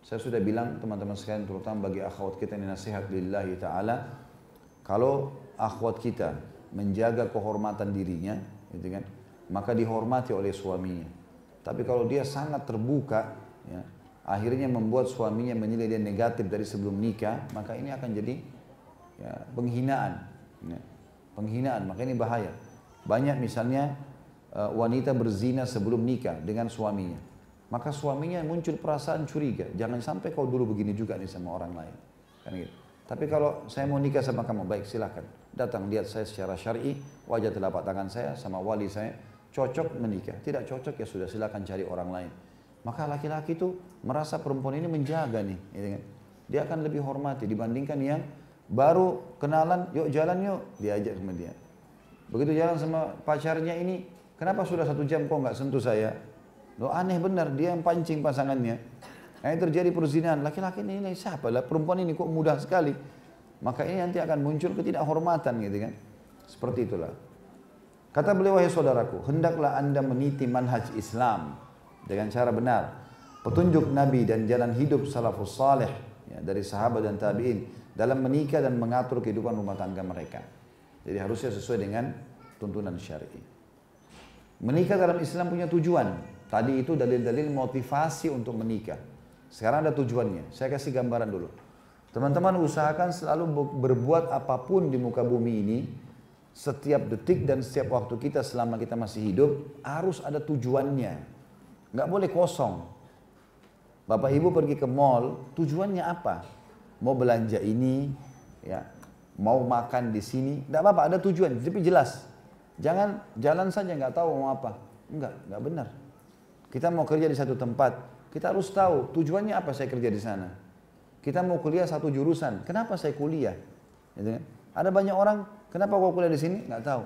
Saya sudah bilang teman-teman sekalian terutama bagi akhwat kita ini nasihat lillahi ta'ala. Kalau akhwat kita menjaga kehormatan dirinya, gitu kan, maka dihormati oleh suaminya. Tapi kalau dia sangat terbuka, ya, akhirnya membuat suaminya menilai dia negatif dari sebelum nikah, maka ini akan jadi ya, penghinaan. Ya, penghinaan, maka ini bahaya. Banyak misalnya Eh, wanita berzina sebelum nikah dengan suaminya. Maka suaminya muncul perasaan curiga. Jangan sampai kau dulu begini juga nih sama orang lain. Kan gitu. Tapi kalau saya mau nikah sama kamu, baik silahkan. Datang lihat saya secara syari, wajah telapak tangan saya sama wali saya. Cocok menikah, tidak cocok ya sudah silahkan cari orang lain. Maka laki-laki itu merasa perempuan ini menjaga nih. Gitu kan. Dia akan lebih hormati dibandingkan yang baru kenalan, yuk jalan yuk, diajak sama dia. Begitu jalan sama pacarnya ini, Kenapa sudah satu jam kok nggak sentuh saya? Lo aneh benar, dia yang pancing pasangannya. Nah, terjadi perzinahan. Laki-laki ini, ini siapa lah? Perempuan ini kok mudah sekali. Maka ini nanti akan muncul ketidakhormatan gitu kan. Seperti itulah. Kata beliau, wahai saudaraku, hendaklah anda meniti manhaj Islam dengan cara benar. Petunjuk Nabi dan jalan hidup salafus saleh ya, dari sahabat dan tabi'in dalam menikah dan mengatur kehidupan rumah tangga mereka. Jadi harusnya sesuai dengan tuntunan syari'i. Menikah dalam Islam punya tujuan. Tadi itu dalil-dalil motivasi untuk menikah. Sekarang ada tujuannya. Saya kasih gambaran dulu. Teman-teman usahakan selalu berbuat apapun di muka bumi ini. Setiap detik dan setiap waktu kita selama kita masih hidup harus ada tujuannya. Nggak boleh kosong. Bapak Ibu pergi ke mall, tujuannya apa? Mau belanja ini, ya, mau makan di sini, tidak apa-apa, ada tujuan, tapi jelas. Jangan jalan saja nggak tahu mau apa. Enggak, nggak benar. Kita mau kerja di satu tempat, kita harus tahu tujuannya apa saya kerja di sana. Kita mau kuliah satu jurusan, kenapa saya kuliah? Gitu kan? Ada banyak orang, kenapa kau kuliah di sini? Nggak tahu.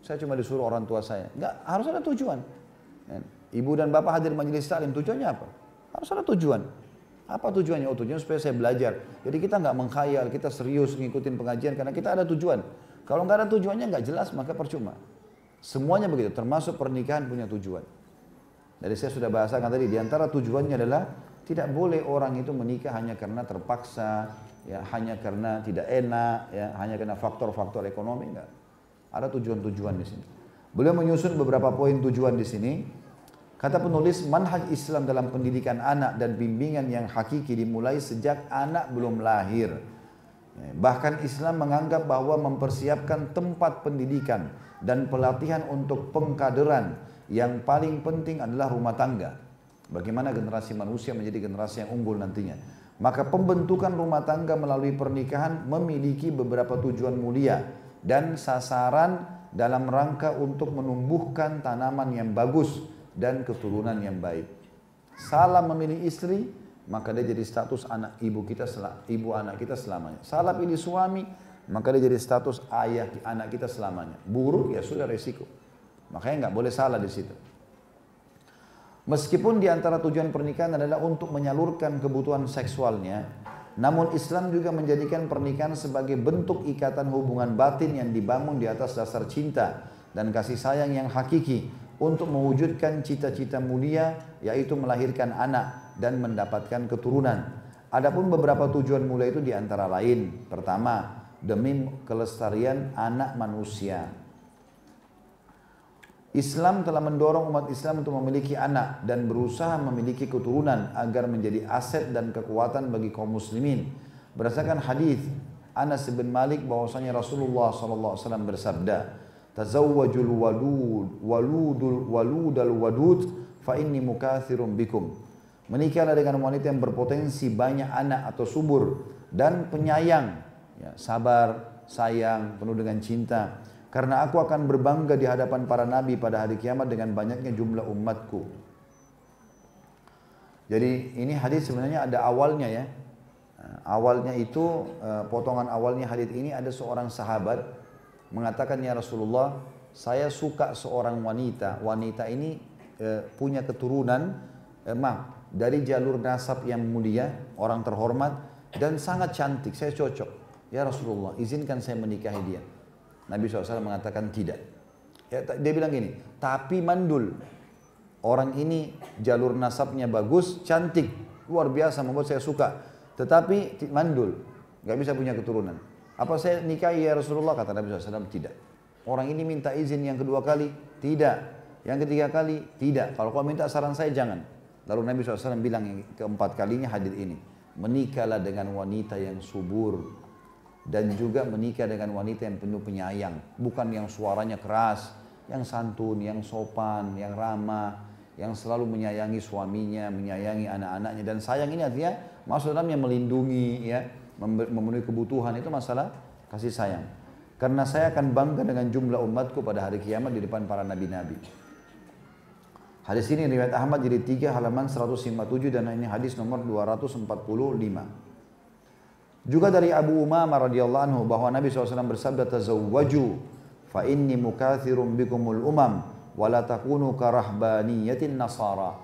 Saya cuma disuruh orang tua saya. Nggak, harus ada tujuan. Kan? Ibu dan bapak hadir majelis taklim, tujuannya apa? Harus ada tujuan. Apa tujuannya? Oh tujuannya supaya saya belajar. Jadi kita nggak mengkhayal, kita serius ngikutin pengajian karena kita ada tujuan. Kalau nggak ada tujuannya nggak jelas maka percuma. Semuanya begitu, termasuk pernikahan punya tujuan. Dari saya sudah bahasakan tadi, diantara tujuannya adalah tidak boleh orang itu menikah hanya karena terpaksa, ya hanya karena tidak enak, ya hanya karena faktor-faktor ekonomi enggak. Ada tujuan-tujuan di sini. Beliau menyusun beberapa poin tujuan di sini. Kata penulis, manhaj Islam dalam pendidikan anak dan bimbingan yang hakiki dimulai sejak anak belum lahir. Ya, bahkan Islam menganggap bahwa mempersiapkan tempat pendidikan dan pelatihan untuk pengkaderan yang paling penting adalah rumah tangga. Bagaimana generasi manusia menjadi generasi yang unggul nantinya. Maka pembentukan rumah tangga melalui pernikahan memiliki beberapa tujuan mulia dan sasaran dalam rangka untuk menumbuhkan tanaman yang bagus dan keturunan yang baik. Salah memilih istri, maka dia jadi status anak ibu kita ibu anak kita selamanya. Salah pilih suami, maka dia jadi status ayah anak kita selamanya. Buruk ya sudah resiko. Makanya nggak boleh salah di situ. Meskipun di antara tujuan pernikahan adalah untuk menyalurkan kebutuhan seksualnya, namun Islam juga menjadikan pernikahan sebagai bentuk ikatan hubungan batin yang dibangun di atas dasar cinta dan kasih sayang yang hakiki untuk mewujudkan cita-cita mulia yaitu melahirkan anak dan mendapatkan keturunan. Adapun beberapa tujuan mulia itu di antara lain, pertama, demi kelestarian anak manusia. Islam telah mendorong umat Islam untuk memiliki anak dan berusaha memiliki keturunan agar menjadi aset dan kekuatan bagi kaum muslimin. Berdasarkan hadis Anas bin Malik bahwasanya Rasulullah SAW bersabda, "Tazawwajul walud waludul waludal wadud fa inni mukathirun bikum." Menikahlah dengan wanita yang berpotensi banyak anak atau subur dan penyayang ya, sabar, sayang, penuh dengan cinta. Karena aku akan berbangga di hadapan para nabi pada hari kiamat dengan banyaknya jumlah umatku. Jadi ini hadis sebenarnya ada awalnya ya. Eh, awalnya itu, eh, potongan awalnya hadis ini ada seorang sahabat mengatakan ya Rasulullah, saya suka seorang wanita. Wanita ini eh, punya keturunan, emang dari jalur nasab yang mulia, orang terhormat, dan sangat cantik, saya cocok. Ya Rasulullah, izinkan saya menikahi dia. Nabi SAW mengatakan tidak. Ya, dia bilang gini, tapi mandul. Orang ini jalur nasabnya bagus, cantik, luar biasa, membuat saya suka. Tetapi mandul, gak bisa punya keturunan. Apa saya nikahi ya Rasulullah? Kata Nabi SAW, tidak. Orang ini minta izin yang kedua kali, tidak. Yang ketiga kali, tidak. Kalau kau minta saran saya, jangan. Lalu Nabi SAW bilang yang keempat kalinya hadir ini. Menikahlah dengan wanita yang subur, dan juga menikah dengan wanita yang penuh penyayang, bukan yang suaranya keras, yang santun, yang sopan, yang ramah, yang selalu menyayangi suaminya, menyayangi anak-anaknya dan sayang ini artinya masuk yang melindungi ya, memenuhi kebutuhan itu masalah kasih sayang. Karena saya akan bangga dengan jumlah umatku pada hari kiamat di depan para nabi-nabi. Hadis ini riwayat Ahmad jadi 3 halaman 157 dan ini hadis nomor 245. Juga dari Abu Umama radhiyallahu anhu bahwa Nabi SAW bersabda tazawwaju fa inni mukathirum bikumul umam wa la takunu karahbaniyatin nasara.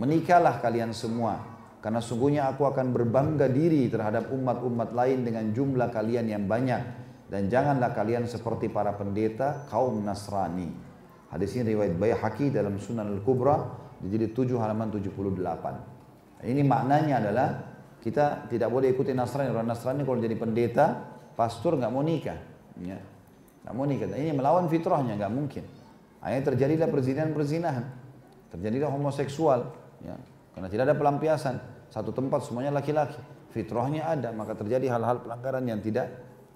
Menikahlah kalian semua karena sungguhnya aku akan berbangga diri terhadap umat-umat lain dengan jumlah kalian yang banyak dan janganlah kalian seperti para pendeta kaum Nasrani. Hadis ini riwayat Baihaqi dalam Sunan Al-Kubra di jilid 7 halaman 78. Ini maknanya adalah kita tidak boleh ikuti Nasrani. Orang Nasrani kalau jadi pendeta, pastor nggak mau nikah. Ya. Nggak mau nikah. Ini melawan fitrahnya, nggak mungkin. Akhirnya terjadilah perzinahan-perzinahan. Terjadilah homoseksual. Ya. Karena tidak ada pelampiasan. Satu tempat semuanya laki-laki. Fitrahnya ada, maka terjadi hal-hal pelanggaran yang tidak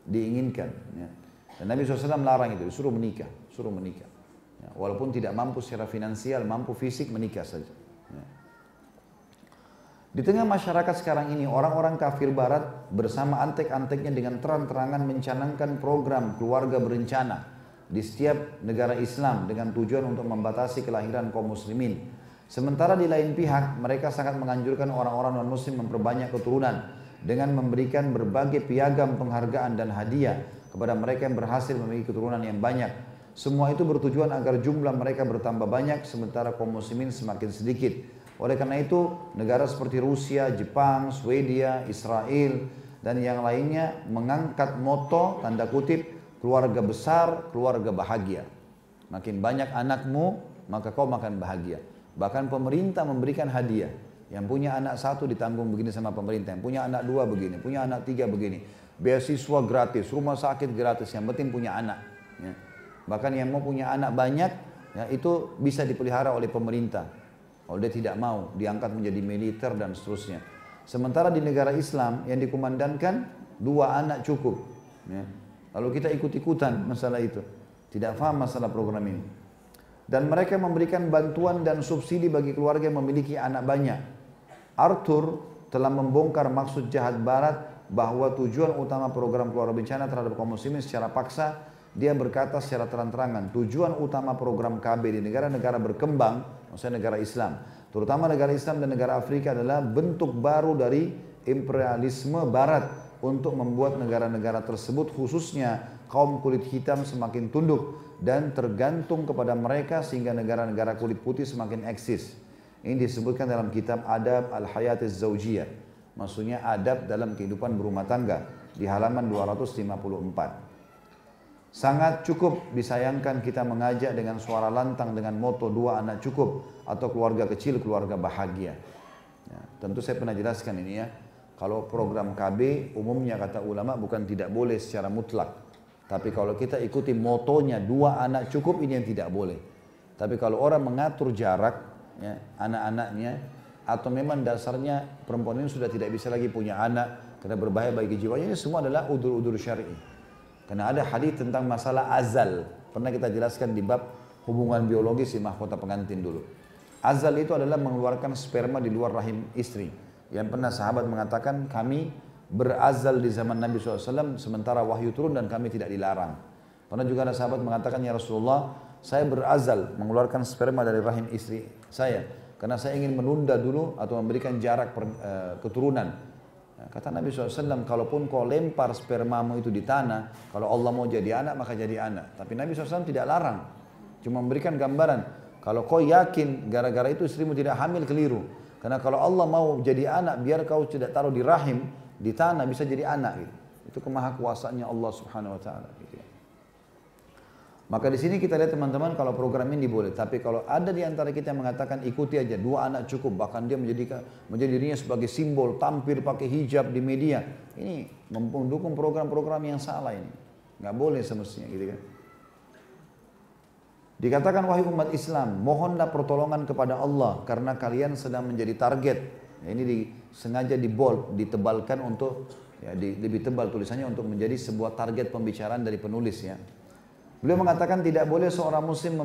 diinginkan. Ya. Dan Nabi SAW melarang itu, suruh menikah. Suruh menikah. Ya. Walaupun tidak mampu secara finansial, mampu fisik menikah saja. Ya. Di tengah masyarakat sekarang ini, orang-orang kafir barat bersama antek-anteknya dengan terang-terangan mencanangkan program keluarga berencana di setiap negara Islam dengan tujuan untuk membatasi kelahiran kaum muslimin. Sementara di lain pihak, mereka sangat menganjurkan orang-orang non-muslim memperbanyak keturunan dengan memberikan berbagai piagam penghargaan dan hadiah kepada mereka yang berhasil memiliki keturunan yang banyak. Semua itu bertujuan agar jumlah mereka bertambah banyak sementara kaum muslimin semakin sedikit. Oleh karena itu, negara seperti Rusia, Jepang, Swedia, Israel, dan yang lainnya mengangkat moto, tanda kutip, keluarga besar, keluarga bahagia. Makin banyak anakmu, maka kau makan bahagia. Bahkan pemerintah memberikan hadiah. Yang punya anak satu ditanggung begini sama pemerintah, yang punya anak dua begini, punya anak tiga begini. Beasiswa gratis, rumah sakit gratis, yang penting punya anak. Ya. Bahkan yang mau punya anak banyak, ya, itu bisa dipelihara oleh pemerintah kalau dia tidak mau diangkat menjadi militer dan seterusnya. Sementara di negara Islam yang dikumandangkan dua anak cukup. Ya. Lalu kita ikut-ikutan masalah itu. Tidak faham masalah program ini. Dan mereka memberikan bantuan dan subsidi bagi keluarga yang memiliki anak banyak. Arthur telah membongkar maksud jahat barat bahwa tujuan utama program keluarga bencana terhadap kaum muslimin secara paksa dia berkata secara terang-terangan, tujuan utama program KB di negara-negara berkembang, maksudnya negara Islam, terutama negara Islam dan negara Afrika adalah bentuk baru dari imperialisme barat untuk membuat negara-negara tersebut khususnya kaum kulit hitam semakin tunduk dan tergantung kepada mereka sehingga negara-negara kulit putih semakin eksis. Ini disebutkan dalam kitab Adab al hayati Zawjiyah. Maksudnya adab dalam kehidupan berumah tangga di halaman 254. Sangat cukup disayangkan kita mengajak dengan suara lantang dengan moto dua anak cukup atau keluarga kecil, keluarga bahagia. Ya, tentu saya pernah jelaskan ini ya. Kalau program KB umumnya kata ulama bukan tidak boleh secara mutlak. Tapi kalau kita ikuti motonya dua anak cukup ini yang tidak boleh. Tapi kalau orang mengatur jarak ya, anak-anaknya atau memang dasarnya perempuan ini sudah tidak bisa lagi punya anak karena berbahaya bagi jiwanya ini semua adalah udur-udur syar'i. Karena ada hadis tentang masalah azal. Pernah kita jelaskan di bab hubungan biologis di mahkota pengantin dulu. Azal itu adalah mengeluarkan sperma di luar rahim istri. Yang pernah sahabat mengatakan kami berazal di zaman Nabi SAW sementara wahyu turun dan kami tidak dilarang. Pernah juga ada sahabat mengatakan ya Rasulullah saya berazal mengeluarkan sperma dari rahim istri saya. Karena saya ingin menunda dulu atau memberikan jarak per, e, keturunan Nah, kata Nabi SAW, kalaupun kau lempar spermamu itu di tanah, kalau Allah mau jadi anak, maka jadi anak. Tapi Nabi SAW tidak larang, cuma memberikan gambaran. Kalau kau yakin gara-gara itu istrimu tidak hamil, keliru. Karena kalau Allah mau jadi anak, biar kau tidak taruh di rahim, di tanah bisa jadi anak. Gitu. Itu kemahakuasaannya Allah Subhanahu Wa Taala. Gitu. Ya. Maka di sini kita lihat teman-teman kalau program ini boleh, tapi kalau ada di antara kita yang mengatakan ikuti aja dua anak cukup, bahkan dia menjadi menjadi dirinya sebagai simbol tampil pakai hijab di media, ini mendukung program-program yang salah ini, nggak boleh semestinya gitu kan. Dikatakan wahai umat Islam, mohonlah pertolongan kepada Allah karena kalian sedang menjadi target. Ya, ini di, sengaja di bold, ditebalkan untuk ya, di, lebih tebal tulisannya untuk menjadi sebuah target pembicaraan dari penulis ya. Beliau mengatakan tidak boleh seorang muslim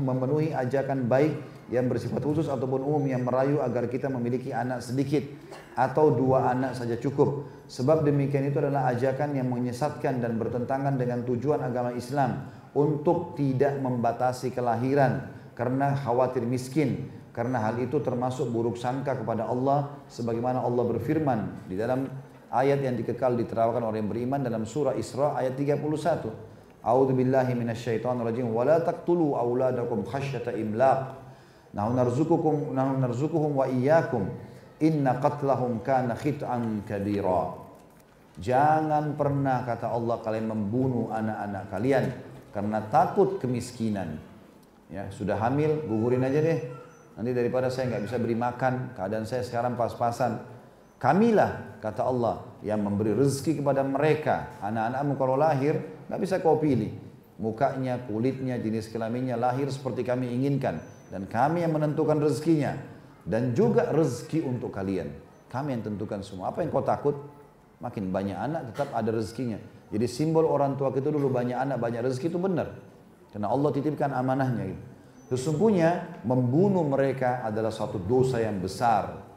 memenuhi ajakan baik yang bersifat khusus ataupun umum yang merayu agar kita memiliki anak sedikit atau dua anak saja cukup. Sebab demikian itu adalah ajakan yang menyesatkan dan bertentangan dengan tujuan agama Islam untuk tidak membatasi kelahiran karena khawatir miskin. Karena hal itu termasuk buruk sangka kepada Allah sebagaimana Allah berfirman di dalam ayat yang dikekal diterawakan orang yang beriman dalam surah Isra ayat 31. A'udzu billahi minasyaitonir rajim wa la taqtulu auladakum khasyata imlaq. Nahnu narzuqukum nahnu narzuquhum wa iyyakum. Inna qatlahum kana khit'an kabira. Jangan pernah kata Allah kalian membunuh anak-anak kalian karena takut kemiskinan. Ya, sudah hamil, gugurin aja deh. Nanti daripada saya nggak bisa beri makan, keadaan saya sekarang pas-pasan, Kamilah, kata Allah, yang memberi rezeki kepada mereka. Anak-anakmu kalau lahir, nggak bisa kau pilih. Mukanya, kulitnya, jenis kelaminnya lahir seperti kami inginkan. Dan kami yang menentukan rezekinya. Dan juga rezeki untuk kalian. Kami yang tentukan semua. Apa yang kau takut? Makin banyak anak tetap ada rezekinya. Jadi simbol orang tua kita dulu banyak anak, banyak rezeki itu benar. Karena Allah titipkan amanahnya itu Sesungguhnya membunuh mereka adalah suatu dosa yang besar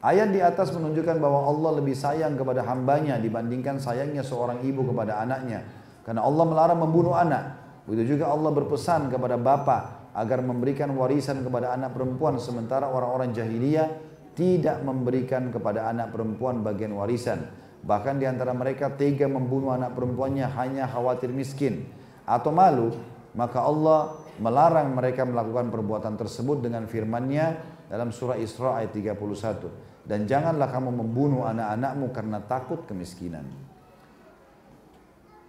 Ayat di atas menunjukkan bahwa Allah lebih sayang kepada hambanya dibandingkan sayangnya seorang ibu kepada anaknya. Karena Allah melarang membunuh anak. Begitu juga Allah berpesan kepada bapak agar memberikan warisan kepada anak perempuan sementara orang-orang jahiliyah tidak memberikan kepada anak perempuan bagian warisan. Bahkan di antara mereka tega membunuh anak perempuannya hanya khawatir miskin atau malu, maka Allah melarang mereka melakukan perbuatan tersebut dengan firmannya dalam surah Isra ayat 31 dan janganlah kamu membunuh anak-anakmu karena takut kemiskinan.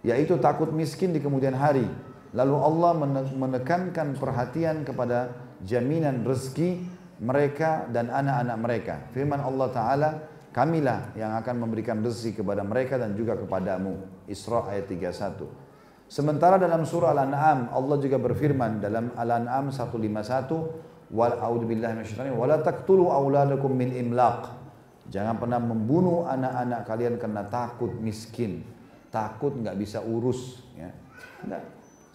Yaitu takut miskin di kemudian hari. Lalu Allah menekankan perhatian kepada jaminan rezeki mereka dan anak-anak mereka. Firman Allah Ta'ala, kamilah yang akan memberikan rezeki kepada mereka dan juga kepadamu. Isra ayat 31. Sementara dalam surah Al-An'am, Allah juga berfirman dalam Al-An'am 151, wal a'udzu billahi minasyaitonir wala taqtulu auladakum min imlaq. Jangan pernah membunuh anak-anak kalian karena takut miskin, takut nggak bisa urus ya.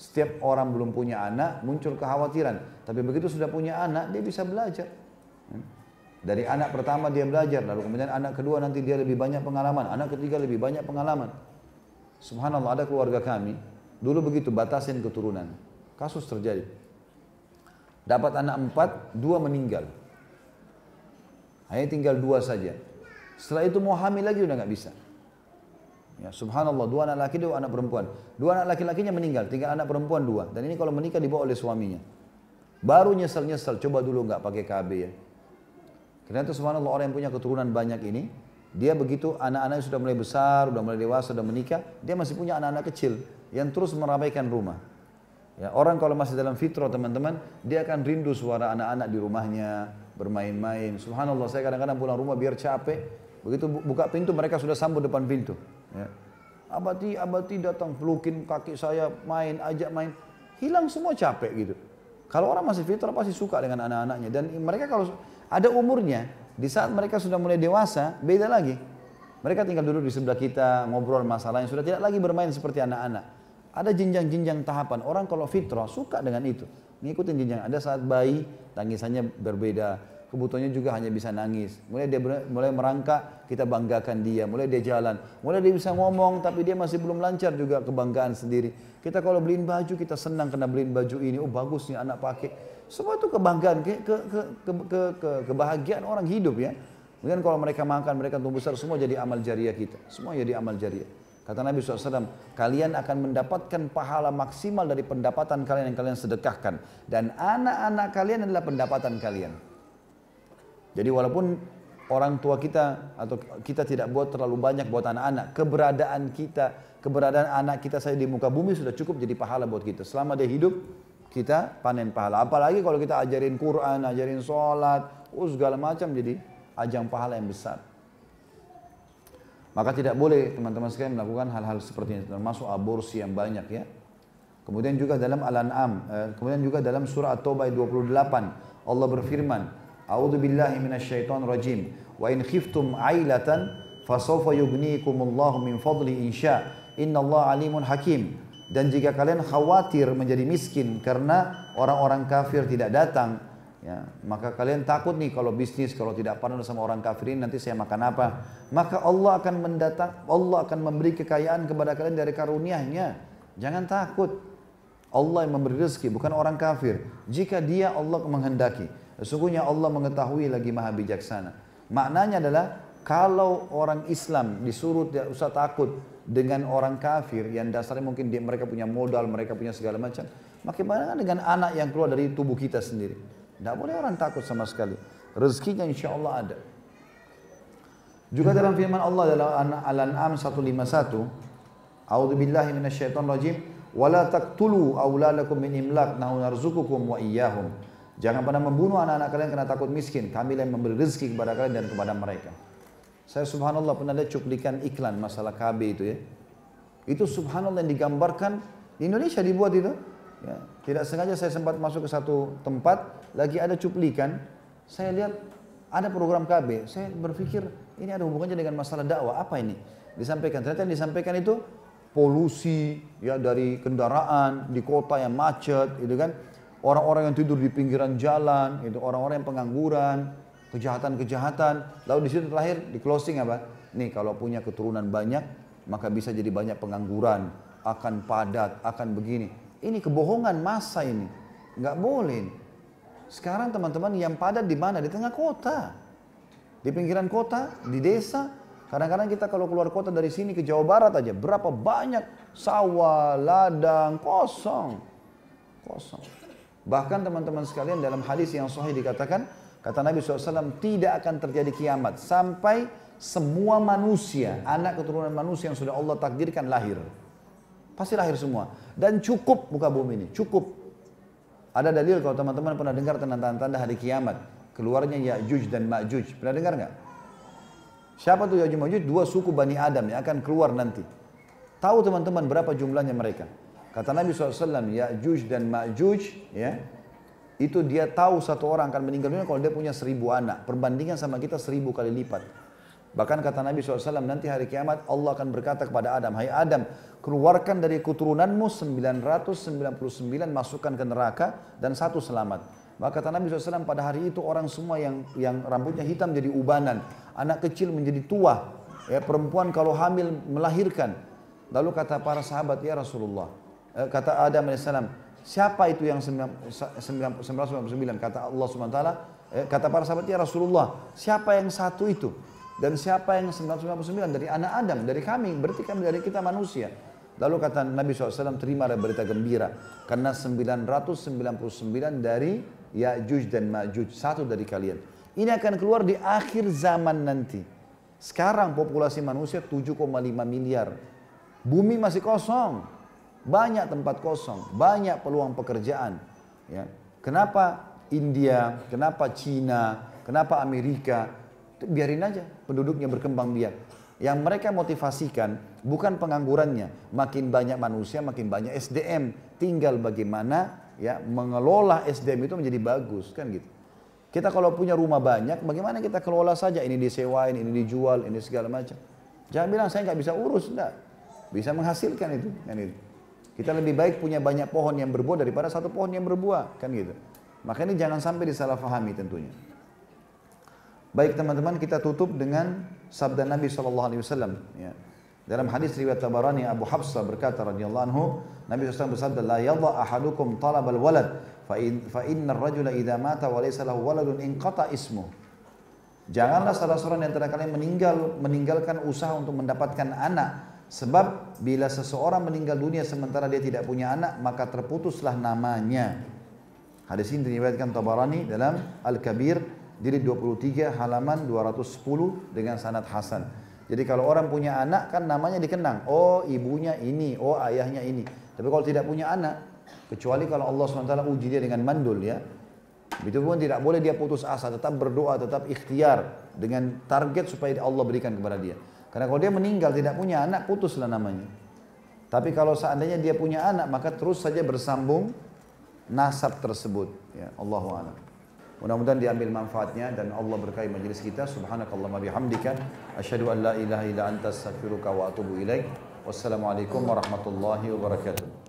Setiap orang belum punya anak muncul kekhawatiran, tapi begitu sudah punya anak dia bisa belajar. Ya. Dari anak pertama dia belajar, lalu kemudian anak kedua nanti dia lebih banyak pengalaman, anak ketiga lebih banyak pengalaman. Subhanallah ada keluarga kami, dulu begitu batasin keturunan. Kasus terjadi. Dapat anak empat, dua meninggal. Hanya tinggal dua saja. Setelah itu mau hamil lagi udah nggak bisa. Ya, subhanallah, dua anak laki, dua anak perempuan. Dua anak laki-lakinya meninggal, tinggal anak perempuan dua. Dan ini kalau menikah dibawa oleh suaminya. Baru nyesel-nyesel, coba dulu nggak pakai KB ya. Karena itu subhanallah orang yang punya keturunan banyak ini, dia begitu anak-anaknya sudah mulai besar, sudah mulai dewasa, sudah menikah, dia masih punya anak-anak kecil yang terus meramaikan rumah. Ya, orang kalau masih dalam fitrah teman-teman, dia akan rindu suara anak-anak di rumahnya, bermain-main. Subhanallah, saya kadang-kadang pulang rumah biar capek. Begitu buka pintu, mereka sudah sambut depan pintu. Ya. abadi abati datang, pelukin kaki saya, main, ajak main. Hilang semua capek gitu. Kalau orang masih fitrah pasti suka dengan anak-anaknya. Dan mereka kalau ada umurnya, di saat mereka sudah mulai dewasa, beda lagi. Mereka tinggal duduk di sebelah kita, ngobrol masalahnya, sudah tidak lagi bermain seperti anak-anak. Ada jenjang-jenjang tahapan. Orang kalau fitrah suka dengan itu. Ngikutin jenjang. Ada saat bayi tangisannya berbeda. Kebutuhannya juga hanya bisa nangis. Mulai dia mulai merangkak, kita banggakan dia. Mulai dia jalan. Mulai dia bisa ngomong, tapi dia masih belum lancar juga kebanggaan sendiri. Kita kalau beliin baju, kita senang kena beliin baju ini. Oh bagus nih anak pakai. Semua itu kebanggaan, ke, ke, ke, ke, ke, ke, kebahagiaan orang hidup ya. Kemudian kalau mereka makan, mereka tumbuh besar, semua jadi amal jariah kita. Semua jadi amal jariah. Kata Nabi SAW, kalian akan mendapatkan pahala maksimal dari pendapatan kalian yang kalian sedekahkan. Dan anak-anak kalian adalah pendapatan kalian. Jadi walaupun orang tua kita atau kita tidak buat terlalu banyak buat anak-anak, keberadaan kita, keberadaan anak kita saja di muka bumi sudah cukup jadi pahala buat kita. Selama dia hidup, kita panen pahala. Apalagi kalau kita ajarin Quran, ajarin sholat, usgal oh segala macam jadi ajang pahala yang besar. Maka tidak boleh teman-teman sekalian melakukan hal-hal seperti ini, termasuk aborsi yang banyak ya. Kemudian juga dalam Al-An'am, eh, kemudian juga dalam surah At-Taubah 28, Allah berfirman, A'udzu billahi minasyaitonir rajim. Wa in khiftum 'ailatan fasawfa yughnikumullahu min fadli insya. Innallaha 'alimun hakim. Dan jika kalian khawatir menjadi miskin karena orang-orang kafir tidak datang, Ya, maka kalian takut nih kalau bisnis kalau tidak partner sama orang kafirin nanti saya makan apa? Maka Allah akan mendatang Allah akan memberi kekayaan kepada kalian dari karunia-Nya. Jangan takut. Allah yang memberi rezeki bukan orang kafir. Jika dia Allah menghendaki. Sesungguhnya Allah mengetahui lagi maha bijaksana. Maknanya adalah kalau orang Islam disuruh tidak usah takut dengan orang kafir yang dasarnya mungkin dia, mereka punya modal, mereka punya segala macam. Bagaimana dengan anak yang keluar dari tubuh kita sendiri? Tidak boleh orang takut sama sekali. Rezekinya insya Allah ada. Juga dalam firman Allah dalam Al-An'am 151, A'udzu billahi minasyaitonir rajim, wala taqtulu auladakum min imlak nahnu narzukukum wa iyyahum. Jangan pernah membunuh anak-anak kalian karena takut miskin. Kami yang memberi rezeki kepada kalian dan kepada mereka. Saya subhanallah pernah lihat cuplikan iklan masalah KB itu ya. Itu subhanallah yang digambarkan di Indonesia dibuat itu. Ya. Tidak sengaja saya sempat masuk ke satu tempat lagi ada cuplikan, saya lihat ada program KB, saya berpikir ini ada hubungannya dengan masalah dakwah, apa ini? Disampaikan, ternyata yang disampaikan itu polusi ya dari kendaraan di kota yang macet gitu kan orang-orang yang tidur di pinggiran jalan itu orang-orang yang pengangguran kejahatan-kejahatan lalu di situ terakhir di closing apa nih kalau punya keturunan banyak maka bisa jadi banyak pengangguran akan padat akan begini ini kebohongan masa ini nggak boleh ini. Sekarang teman-teman yang padat di mana? Di tengah kota. Di pinggiran kota, di desa. Kadang-kadang kita kalau keluar kota dari sini ke Jawa Barat aja, berapa banyak sawah, ladang, kosong. Kosong. Bahkan teman-teman sekalian dalam hadis yang sahih dikatakan, kata Nabi SAW, tidak akan terjadi kiamat sampai semua manusia, anak keturunan manusia yang sudah Allah takdirkan lahir. Pasti lahir semua. Dan cukup buka bumi ini, cukup. Ada dalil kalau teman-teman pernah dengar tentang tanda-tanda hari kiamat. Keluarnya Ya'juj dan Ma'juj. Pernah dengar nggak? Siapa tuh Ya'juj Ma'juj? Dua suku Bani Adam yang akan keluar nanti. Tahu teman-teman berapa jumlahnya mereka? Kata Nabi SAW, Ya'juj dan Ma'juj, ya, itu dia tahu satu orang akan meninggal dunia kalau dia punya seribu anak. Perbandingan sama kita seribu kali lipat. Bahkan kata Nabi SAW, nanti hari kiamat Allah akan berkata kepada Adam, Hai Adam, keluarkan dari keturunanmu 999 masukkan ke neraka dan satu selamat. Maka kata Nabi SAW pada hari itu orang semua yang yang rambutnya hitam jadi ubanan. Anak kecil menjadi tua. Ya, perempuan kalau hamil melahirkan. Lalu kata para sahabat, ya Rasulullah. Eh, kata Adam AS, siapa itu yang 999? Kata Allah SWT, eh, kata para sahabat, ya Rasulullah, siapa yang satu itu? Dan siapa yang 999 dari anak Adam, dari kami, berarti kami dari kita manusia. Lalu kata Nabi SAW, terimalah berita gembira. Karena 999 dari Ya'juj dan Ma'juj, satu dari kalian. Ini akan keluar di akhir zaman nanti. Sekarang populasi manusia 7,5 miliar. Bumi masih kosong. Banyak tempat kosong, banyak peluang pekerjaan. Ya. Kenapa India, kenapa Cina, kenapa Amerika, biarin aja penduduknya berkembang biak. Yang mereka motivasikan bukan penganggurannya, makin banyak manusia makin banyak SDM. Tinggal bagaimana ya mengelola SDM itu menjadi bagus kan gitu. Kita kalau punya rumah banyak, bagaimana kita kelola saja ini disewain, ini dijual, ini segala macam. Jangan bilang saya nggak bisa urus, enggak. Bisa menghasilkan itu, kan itu. Kita lebih baik punya banyak pohon yang berbuah daripada satu pohon yang berbuah, kan gitu. Makanya jangan sampai disalahfahami tentunya. Baik teman-teman kita tutup dengan sabda Nabi sallallahu alaihi wasallam ya. Dalam hadis riwayat Tabarani Abu Hafsah berkata radhiyallahu anhu Nabi SAW bersabda la yadha ahadukum talabal walad fa in fa inna ar-rajula idza mata wa laysa lahu waladun inqata ismu. Janganlah salah seorang yang antara kalian meninggal meninggalkan usaha untuk mendapatkan anak sebab bila seseorang meninggal dunia sementara dia tidak punya anak maka terputuslah namanya. Hadis ini diriwayatkan Tabarani dalam Al-Kabir jadi 23 halaman 210 dengan sanad hasan. Jadi kalau orang punya anak kan namanya dikenang. Oh ibunya ini, oh ayahnya ini. Tapi kalau tidak punya anak, kecuali kalau Allah SWT uji dia dengan mandul ya. Itu pun tidak boleh dia putus asa, tetap berdoa, tetap ikhtiar dengan target supaya Allah berikan kepada dia. Karena kalau dia meninggal tidak punya anak, putuslah namanya. Tapi kalau seandainya dia punya anak, maka terus saja bersambung nasab tersebut. Ya, Allahu'alaikum. Mudah-mudahan diambil manfaatnya dan Allah berkahi majelis kita. Subhanakallahumma bihamdika asyhadu an la ilaha illa anta astaghfiruka wa atubu ilaik. Wassalamualaikum warahmatullahi wabarakatuh.